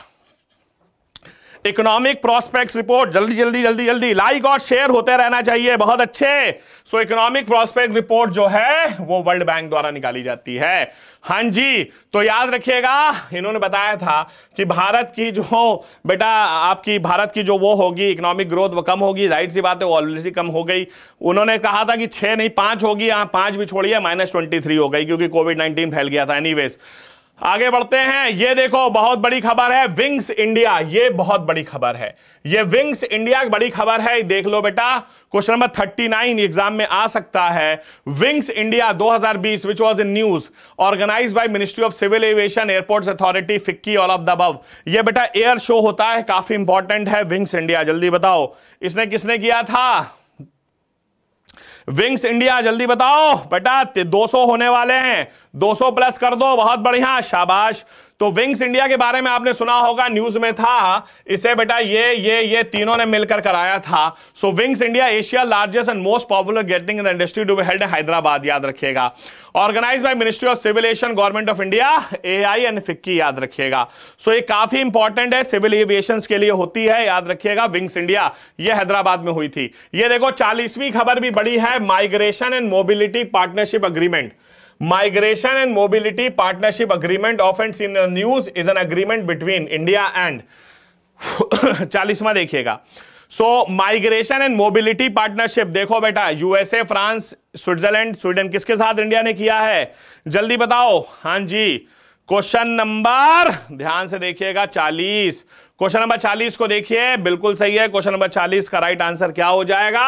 इकोनॉमिक प्रोस्पेक्ट रिपोर्ट जल्दी जल्दी जल्दी जल्दी लाइक और शेयर होते रहना चाहिए बहुत अच्छे सो इकोनॉमिक प्रोस्पेक्ट रिपोर्ट जो है वो वर्ल्ड बैंक द्वारा निकाली जाती है हाँ जी तो याद रखिएगा इन्होंने बताया था कि भारत की जो बेटा आपकी भारत की जो वो होगी इकोनॉमिक ग्रोथ वो कम होगी जाहिर सी बात है वो ऑलरेडी कम हो गई उन्होंने कहा था कि छह नहीं पांच होगी यहाँ पाँच भी छोड़िए माइनस ट्वेंटी थ्री हो गई क्योंकि कोविड नाइनटीन फैल गया था एनी आगे बढ़ते हैं ये देखो बहुत बड़ी खबर है विंग्स इंडिया ये बहुत बड़ी खबर है ये विंग्स इंडिया की बड़ी खबर है देख लो बेटा question number thirty nine exam में आ सकता है wings India 2020 which was in news organize by ministry of civil aviation airport authority FICCI all of the अब ये बेटा एयर शो होता है काफी इंपॉर्टेंट है विंग्स इंडिया जल्दी बताओ इसने किसने किया था विंग्स इंडिया जल्दी बताओ बेटा 200 होने वाले हैं 200 प्लस कर दो बहुत बढ़िया शाबाश तो विंग्स इंडिया के बारे में आपने सुना होगा न्यूज में था इसे बेटा ये ये ये तीनों ने मिलकर कराया था so wings India Asia largest and most popular getting in industry to held Hyderabad याद रखिएगा organize by ministry of civil aviation government of India a and FICCI याद रखिएगा सो so, ये काफी इंपॉर्टेंट है सिविल एविएशन के लिए होती है याद रखिएगा विंग्स इंडिया ये हैदराबाद में हुई थी ये देखो चालीसवीं खबर भी बड़ी है migration and mobility partnership agreement migration and mobility partnership agreement ऑफ एंड seen news is an agreement between India and चालीसवा देखिएगा so migration and mobility partnership देखो बेटा यूएसए फ्रांस स्विट्जरलैंड स्वीडन किसके साथ इंडिया ने किया है जल्दी बताओ हां जी क्वेश्चन नंबर ध्यान से देखिएगा 40 क्वेश्चन नंबर 40 को देखिए बिल्कुल सही है क्वेश्चन नंबर 40 का राइट आंसर क्या हो जाएगा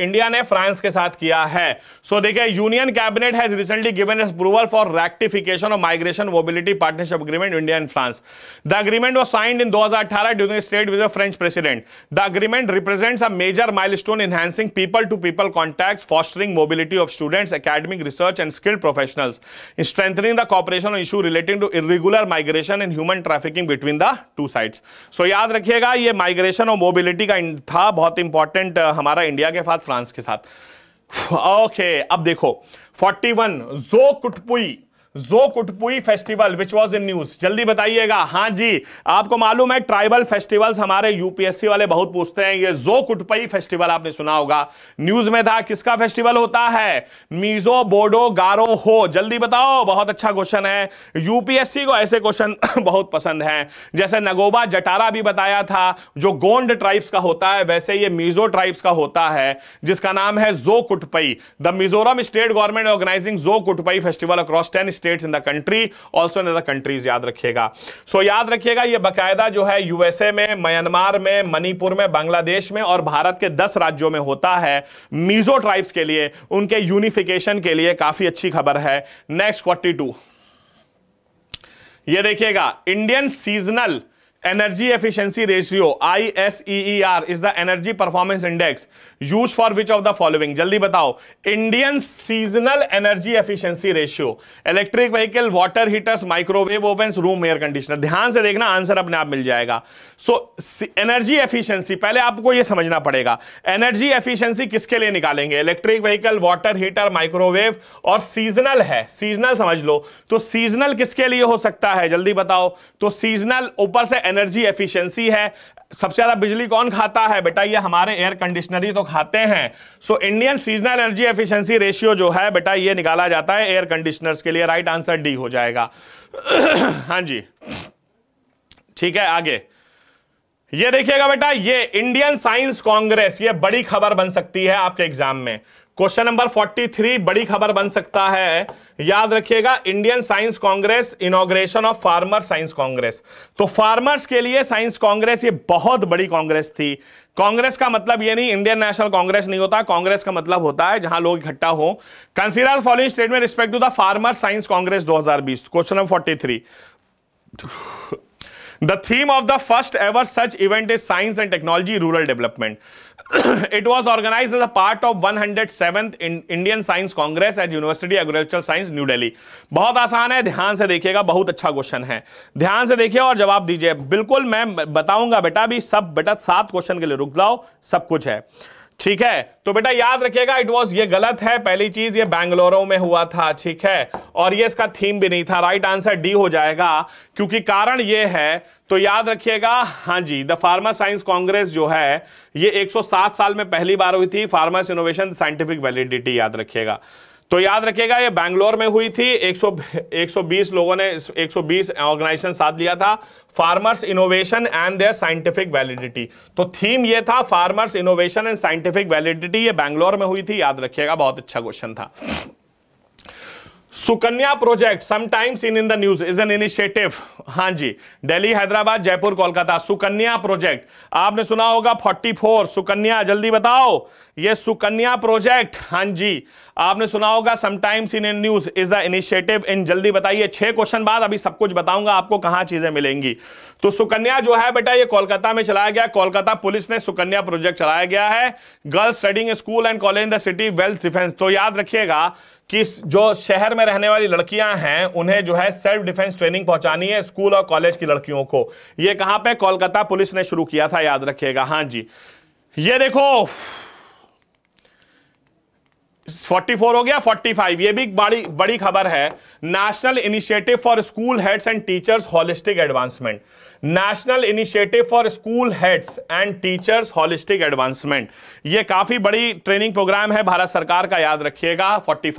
इंडिया ने फ्रांस के साथ किया है सो so, देखिए union cabinet has recently given approval for rectification of migration mobility partnership agreement India and France the agreement was signed in 2018 during state with French president the agreement represents a major stone enhancing people to people contact fostering mobility of students academic research and skilled professional strengthening the cooperation issue relating to irregular migration and human trafficking between the two sides so so, याद रखिएगा ये migration और mobility का था बहुत important हमारा India के साथ फ्रांस के साथ ओके okay, अब देखो 41 Zo Kutpui Zo Kutpui festival which was in news जल्दी बताइएगा हाँ जी आपको मालूम है ट्राइबल फेस्टिवल्स हमारे यूपीएससी वाले बहुत पूछते हैं ये जो कुटपई फेस्टिवल आपने सुना होगा न्यूज में था किसका फेस्टिवल होता है मीजो बोडो गारो हो जल्दी बताओ बहुत अच्छा क्वेश्चन है यूपीएससी को ऐसे क्वेश्चन बहुत पसंद है जैसे नगोबा जटारा भी बताया था जो गोंड ट्राइब्स का होता है वैसे ये मीजो ट्राइब्स का होता है जिसका नाम है Zo Kutpui the Mizoram state government organizing Zo Kutpui festival across ten states in the country also in the countries याद रखिएगा सो so, याद रखिएगा ये बाकायदा जो है यूएसए में म्यांमार में मणिपुर में बांग्लादेश में और भारत के दस राज्यों में होता है मीजो ट्राइब्स के लिए उनके यूनिफिकेशन के लिए काफी अच्छी खबर है नेक्स्ट फोर्टी ये देखिएगा Indian seasonal energy efficiency ratio I S E E R is the energy performance index use for which of the following जल्दी बताओ Indian seasonal energy efficiency ratio electric vehicle water heaters microwave ovens room air conditioner ध्यान से देखना answer अपने आप मिल जाएगा so energy efficiency पहले आपको यह समझना पड़ेगा एनर्जी एफिशियंसी किसके लिए निकालेंगे electric vehicle water heater microwave और सीजनल है सीजनल समझ लो तो सीजनल किसके लिए हो सकता है जल्दी बताओ तो सीजनल ऊपर से एनर्जी एफिशिएंसी है सबसे ज्यादा बिजली कौन खाता है बेटा ये हमारे एयर कंडीशनर ही तो खाते हैं so Indian seasonal energy efficiency ratio जो है बेटा ये निकाला जाता है एयर कंडीशनर्स के लिए राइट आंसर डी हो जाएगा हाँ जी ठीक है आगे ये देखिएगा बेटा ये इंडियन साइंस कांग्रेस ये बड़ी खबर बन सकती है आपके एग्जाम में क्वेश्चन नंबर 43 बड़ी खबर बन सकता है याद रखिएगा Indian science congress inauguration of farmer science congress तो फार्मर्स के लिए साइंस कांग्रेस ये बहुत बड़ी कांग्रेस थी कांग्रेस का मतलब ये नहीं इंडियन नेशनल कांग्रेस नहीं होता कांग्रेस का मतलब होता है जहां लोग इकट्ठा हो कंसीडर फॉलोइंग स्टेट में respect to the farmer science congress दो question number three the theme of the first ever such event is science and technology rural development it was organize as a part of one hundred seven Indian science congress at university agriculture science New Delhi बहुत आसान है ध्यान से देखिएगा बहुत अच्छा question है ध्यान से देखिए और जवाब दीजिए बिल्कुल मैं बताऊंगा बेटा भी सब बेटा सात क्वेश्चन के लिए रुक जाओ सब कुछ है ठीक है तो बेटा याद रखिएगा इट वाज ये गलत है पहली चीज ये बैंगलोरो में हुआ था ठीक है और ये इसका थीम भी नहीं था राइट आंसर डी हो जाएगा क्योंकि कारण ये है तो याद रखिएगा हाँ जी द फार्मा साइंस कांग्रेस जो है ये 107 साल में पहली बार हुई थी फार्मास इनोवेशन साइंटिफिक वैलिडिटी याद रखिएगा तो याद रखिएगा ये बैंगलोर में हुई थी 100 120 लोगों ने 120 ऑर्गेनाइजेशन साथ लिया था farmers innovation and their scientific validity तो थीम ये था farmers innovation and scientific validity ये बैंगलोर में हुई थी याद रखिएगा बहुत अच्छा क्वेश्चन था Sukanya project sometimes in in the news is an initiative हाँ जी दिल्ली हैदराबाद जयपुर कोलकाता सुकन्या प्रोजेक्ट आपने सुना होगा 44 सुकन्या जल्दी बताओ ये सुकन्या प्रोजेक्ट हाँ जी आपने सुना होगा sometimes in in news is the initiative in जल्दी बताइए छह क्वेश्चन बाद अभी सब कुछ बताऊंगा आपको कहां चीजें मिलेंगी तो सुकन्या जो है बेटा ये कोलकाता में चलाया गया कोलकाता पुलिस ने सुकन्या प्रोजेक्ट चलाया गया है girls studying school and college in the city wealth defence तो याद रखिएगा कि जो शहर में रहने वाली लड़कियां हैं उन्हें जो है सेल्फ डिफेंस ट्रेनिंग पहुंचानी है स्कूल और कॉलेज की लड़कियों को यह कहां पे कोलकाता पुलिस ने शुरू किया था याद रखिएगा हां जी ये देखो 44 हो गया 45 ये भी बड़ी बड़ी खबर है national initiative for school heads and teachers holistic advancement national initiative for school heads and teachers holistic advancement ये काफी बड़ी ट्रेनिंग प्रोग्राम है भारत सरकार का याद रखिएगा 45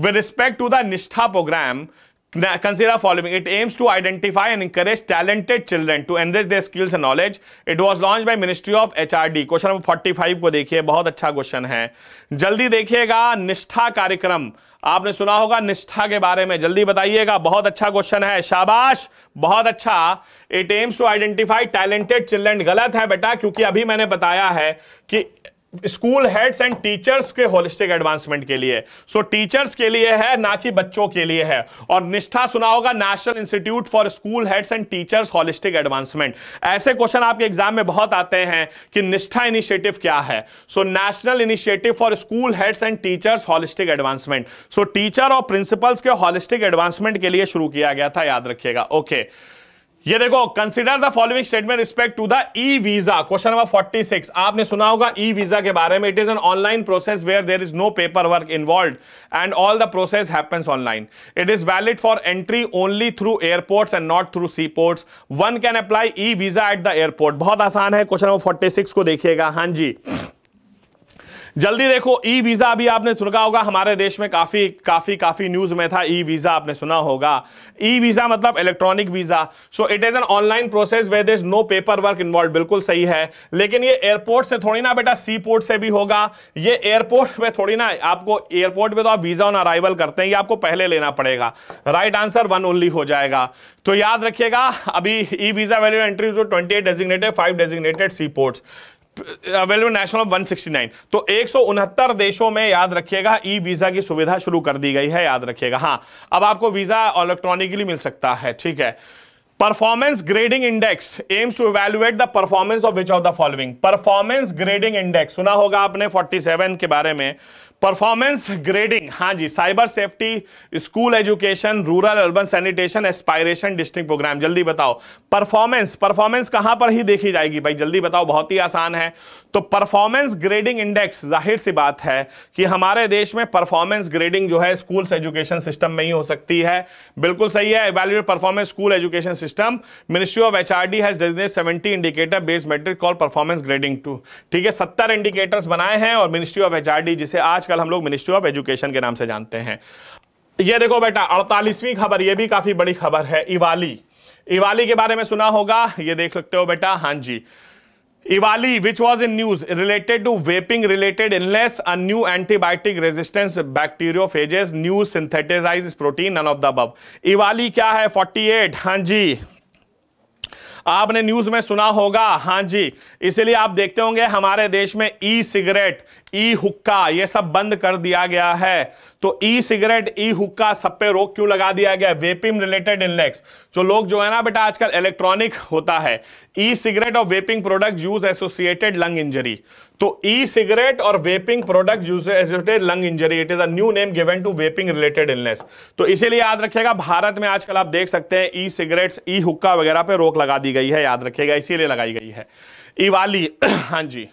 with respect to the Nishtha programme it aims to identify and encourage talented children to enrich to skills and knowledge it was launch by ministry of H R D question number five को देखिए बहुत अच्छा question है जल्दी देखिएगा निष्ठा कार्यक्रम आपने सुना होगा निष्ठा के बारे में जल्दी बताइएगा बहुत अच्छा क्वेश्चन है शाबाश बहुत अच्छा it aims to identify talented children गलत है बेटा क्योंकि अभी मैंने बताया है कि स्कूल हेड्स एंड टीचर्स के होलिस्टिक एडवांसमेंट के लिए सो so, टीचर्स के लिए है ना कि बच्चों के लिए है और निष्ठा सुना होगा national institute for school heads and teachers holistic advancement ऐसे क्वेश्चन आपके एग्जाम में बहुत आते हैं कि निष्ठा इनिशिएटिव क्या है so national initiative for school heads and teachers holistic advancement so teacher और प्रिंसिपल्स के हॉलिस्टिक एडवांसमेंट के लिए शुरू किया गया था याद रखिएगा ओके okay. ये देखो consider the following statement respect to the e visa question number 46 आपने सुना होगा ई वीजा के बारे में it is an online process where there is no paper work involve and all the process happens online it is valid for entry only through airports and not through sea ports one can apply e visa at the airport बहुत आसान है question number forty को देखिएगा हाँ जी जल्दी देखो e visa अभी आपने सुना होगा हमारे देश में काफी काफी काफी न्यूज में था ई वीजा आपने सुना होगा ई वीजा मतलब electronic visa so it is an online process there is no paper work involve बिल्कुल सही है लेकिन ये एयरपोर्ट से थोड़ी ना बेटा सी पोर्ट से भी होगा ये एयरपोर्ट में थोड़ी ना आपको एयरपोर्ट में तो आप वीजा ऑन अराइवल करते हैं ये आपको पहले लेना पड़ेगा राइट आंसर वन ओनली हो जाएगा तो याद रखिएगा अभी ई वीजा वैल्यू एंट्री जो twenty designated five designated sea ports available national of 169 तो एक देशों में याद रखिएगा ई वीजा की सुविधा शुरू कर दी गई है याद रखिएगा हाँ अब आपको वीजा इलेक्ट्रॉनिकली मिल सकता है ठीक है performance grading index aims to evaluate the performance of which of the following performance grading index सुना होगा आपने 47 के बारे में परफॉर्मेंस ग्रेडिंग हाँ जी cyber safety school education rural urban sanitation aspiration district programme जल्दी बताओ परफॉर्मेंस परफॉर्मेंस कहां पर ही देखी जाएगी भाई जल्दी बताओ बहुत ही आसान है तो परफॉर्मेंस ग्रेडिंग इंडेक्स जाहिर सी बात है कि हमारे देश में परफॉर्मेंस ग्रेडिंग जो है स्कूल एजुकेशन सिस्टम में ही हो सकती है बिल्कुल सही है evaluate performance school education system ministry of H R D seventy indicator based metric call performance grading to ठीक है सत्तर इंडिकेटर्स बनाए हैं और ministry of H R D जिसे आजकल हम लोग मिनिस्ट्री ऑफ एजुकेशन के नाम से जानते हैं ये देखो बेटा अड़तालीसवीं खबर ये भी काफी बड़ी खबर है इवाली इवाली के बारे में सुना होगा ये देख सकते हो बेटा हाँ जी Ivali, which was in news related to vaping related illness, a new antibiotic resistance bacteriophages, new synthesized protein, none of the above. Ivali क्या है 48? हाँ जी आपने न्यूज में सुना होगा हाँ जी इसीलिए आप देखते होंगे हमारे देश में ई सिगरेट ई हुक्का ये सब बंद कर दिया गया है तो ई सिगरेट ई हुक्का सब पे रोक क्यों लगा दिया गया वेपिंग रिलेटेड इंडेक्स जो लोग जो है ना बेटा आजकल इलेक्ट्रॉनिक होता है ई सिगरेट और vaping product use associated lung injury तो ई सिगरेट और vaping product use lung injury it is new name given to vaping related illness तो इसीलिए याद रखिएगा भारत में आजकल आप देख सकते हैं ई सिगरेट्स ई हुक्का वगैरह पे रोक लगा दी गई है याद रखिएगा इसीलिए लगाई गई है इवाली हाँ जी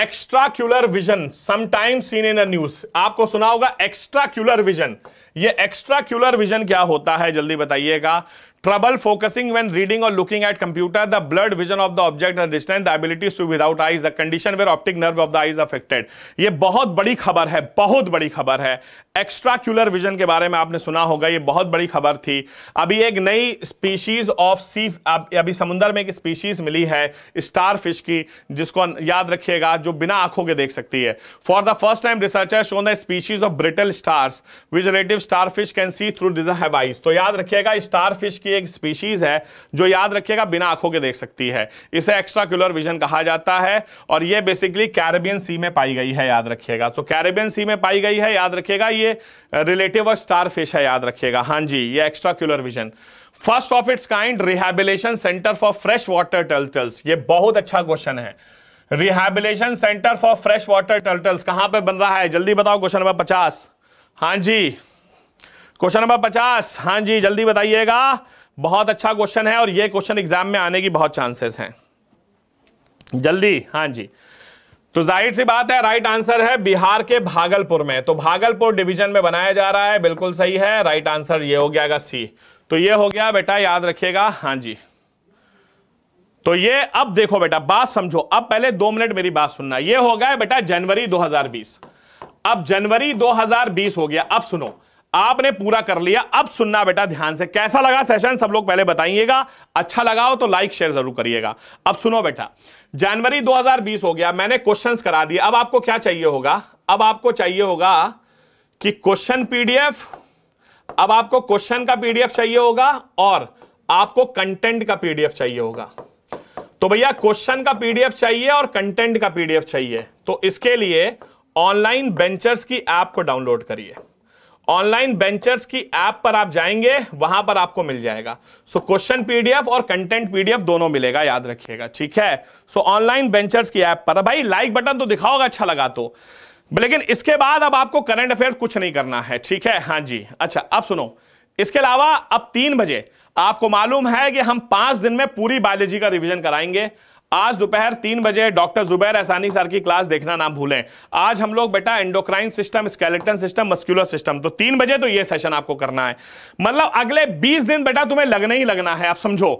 extraocular vision sometime seen in news आपको सुना होगा एक्स्ट्राक्यूलर विजन ये एक्स्ट्राक्यूलर विजन क्या होता है जल्दी बताइएगा ट्रबल फोकसिंग वेन रीडिंग और looking at computer the blurred vision of the object and distance the ability to without eyes the condition where optic nerve of the eyes affected ये बहुत बड़ी खबर है बहुत बड़ी खबर है एक्स्ट्राक्यूलर विजन के बारे में आपने सुना होगा ये बहुत बड़ी खबर थी अभी एक नई स्पीशीज ऑफ सी अभी समुद्र में एक स्पीशीज मिली है स्टार फिश की जिसको याद रखिएगा जो बिना आंखों के देख सकती है for the first time researcher shown the species of brittle stars which relative star fish can see through desire है तो याद रखिएगा स्टार फिश की की एक स्पीशीज है जो याद रखिएगा बिना आंखों के देख सकती है इसे एक्स्ट्राक्यूलर विजन कहा जाता है और ये बेसिकली कैरेबियन सी में पाई गई है याद रखिएगा तो कैरेबियन सी में पाई गई है याद रखिएगा ये रिलेटिव और स्टार फिश है याद रखिएगा हाँ जी ये extraocular vision first of its kind rehabilitation centre for fresh water turtles ये बहुत अच्छा क्वेश्चन है rehabilitation centre for fresh water turtles कहां पे बन रहा है जल्दी बताओ क्वेश्चन नंबर पचास हाँ जी क्वेश्चन नंबर पचास हाँ जी जल्दी बताइएगा बहुत अच्छा क्वेश्चन है और यह क्वेश्चन एग्जाम में आने की बहुत चांसेस हैं जल्दी हाँ जी तो जाहिर सी बात है राइट आंसर है बिहार के भागलपुर में तो भागलपुर डिवीजन में बनाया जा रहा है बिल्कुल सही है राइट आंसर ये हो गया सी तो ये हो गया बेटा याद रखिएगा हाँ जी तो ये अब देखो बेटा बात समझो अब पहले दो मिनट मेरी बात सुनना ये हो गया बेटा जनवरी 2020 अब जनवरी 2020 हो गया अब सुनो आपने पूरा कर लिया अब सुनना बेटा ध्यान से कैसा लगा सेशन सब लोग पहले बताइएगा अच्छा लगा हो तो लाइक शेयर जरूर करिएगा अब सुनो बेटा जनवरी 2020 हो गया मैंने क्वेश्चंस करा दिए अब आपको क्या चाहिए होगा अब आपको चाहिए होगा कि क्वेश्चन पीडीएफ अब आपको क्वेश्चन का पीडीएफ चाहिए होगा और आपको कंटेंट का पीडीएफ चाहिए होगा तो भैया क्वेश्चन का पीडीएफ चाहिए और कंटेंट का पीडीएफ चाहिए तो इसके लिए ऑनलाइन बेंचर्स की ऐप को डाउनलोड करिए ऑनलाइन बेंचर्स की ऐप पर आप जाएंगे वहां पर आपको मिल जाएगा सो क्वेश्चन पीडीएफ और कंटेंट पीडीएफ दोनों मिलेगा याद रखिएगा ठीक है सो ऑनलाइन बेंचर्स की ऐप पर भाई लाइक बटन तो दिखाओगे अच्छा लगा तो लेकिन इसके बाद अब आपको करंट अफेयर कुछ नहीं करना है ठीक है हाँ जी अच्छा अब सुनो इसके अलावा अब तीन बजे आपको मालूम है कि हम पांच दिन में पूरी बायोलॉजी का रिविजन कराएंगे आज दोपहर तीन बजे डॉक्टर जुबैर एहसानी सर की क्लास देखना ना भूलें आज हम लोग बेटा endocrine system skeleton system muscular system तो तीन बजे तो ये सेशन आपको करना है मतलब अगले बीस दिन बेटा तुम्हें लगना ही लगना है आप समझो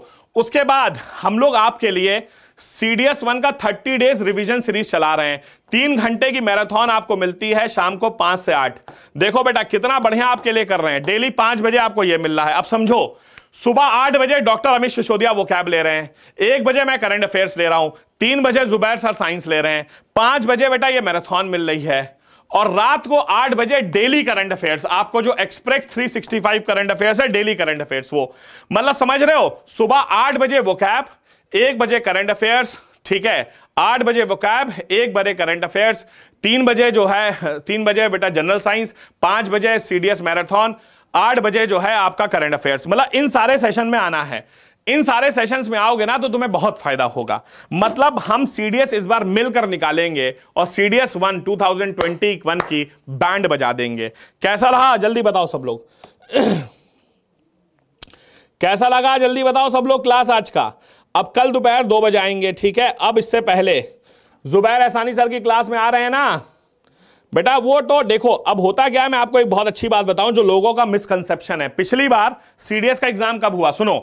उसके बाद हम लोग आपके लिए सीडीएस वन का थर्टी डेज रिवीजन सीरीज चला रहे हैं तीन घंटे की मैराथन आपको मिलती है शाम को पांच से आठ देखो बेटा कितना बढ़िया आपके लिए कर रहे हैं डेली पांच बजे आपको यह मिल रहा है अब समझो सुबह आठ बजे डॉक्टर अमित सिसोदिया वो कैब ले रहे हैं एक बजे मैं करंट अफेयर्स ले रहा हूं तीन बजे जुबैर सर साइंस ले रहे हैं पांच बजे बेटा ये मैराथन मिल रही है और रात को आठ बजे डेली करंट अफेयर्स आपको जो एक्सप्रेस 365 करंट अफेयर्स है डेली करंट अफेयर्स वो मतलब समझ रहे हो सुबह आठ बजे वो कैब एक बजे करंट अफेयर्स ठीक है आठ बजे वो कैब एक बजे करंट अफेयर्स तीन बजे जो है तीन बजे बेटा जनरल साइंस पांच बजे सीडीएस मैराथन आठ बजे जो है आपका करंट अफेयर्स मतलब इन सारे सेशन में आना है इन सारे सेशंस में आओगे ना तो तुम्हें बहुत फायदा होगा मतलब हम सीडीएस इस बार मिलकर निकालेंगे और सीडीएस वन वन की बैंड बजा देंगे कैसा रहा जल्दी बताओ सब लोग कैसा लगा जल्दी बताओ सब लोग क्लास आज का अब कल दोपहर दो बजे आएंगे ठीक है अब इससे पहले जुबैर एहसानी सर की क्लास में आ रहे हैं ना बेटा वो तो देखो अब होता क्या है मैं आपको एक बहुत अच्छी बात बताऊं जो लोगों का मिसकंसेप्शन है पिछली बार सीडीएस का एग्जाम कब हुआ सुनो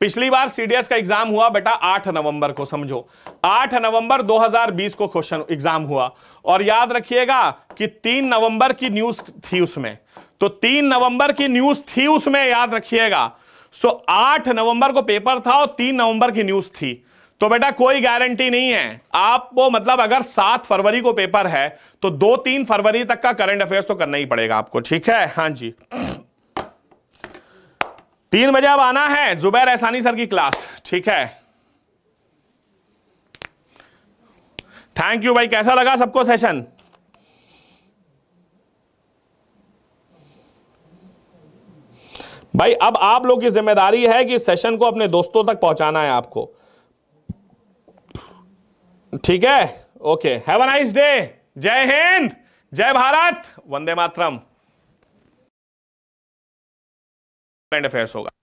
पिछली बार सीडीएस का एग्जाम हुआ बेटा 8 नवंबर को समझो 8 नवंबर 2020 को क्वेश्चन एग्जाम हुआ और याद रखिएगा कि 3 नवंबर की न्यूज थी उसमें तो 3 नवंबर की न्यूज थी उसमें याद रखिएगा सो 8 नवंबर को पेपर था और 3 नवंबर की न्यूज थी तो बेटा कोई गारंटी नहीं है आपको मतलब अगर सात फरवरी को पेपर है तो दो तीन फरवरी तक का करंट अफेयर्स तो करना ही पड़ेगा आपको ठीक है हाँ जी तीन बजे अब आना है जुबैर एहसानी सर की क्लास ठीक है थैंक यू भाई कैसा लगा सबको सेशन भाई अब आप लोग की जिम्मेदारी है कि सेशन को अपने दोस्तों तक पहुंचाना है आपको ठीक है okay have a nice day जय हिंद जय भारत वंदे मातरम करेंट अफेयर्स होगा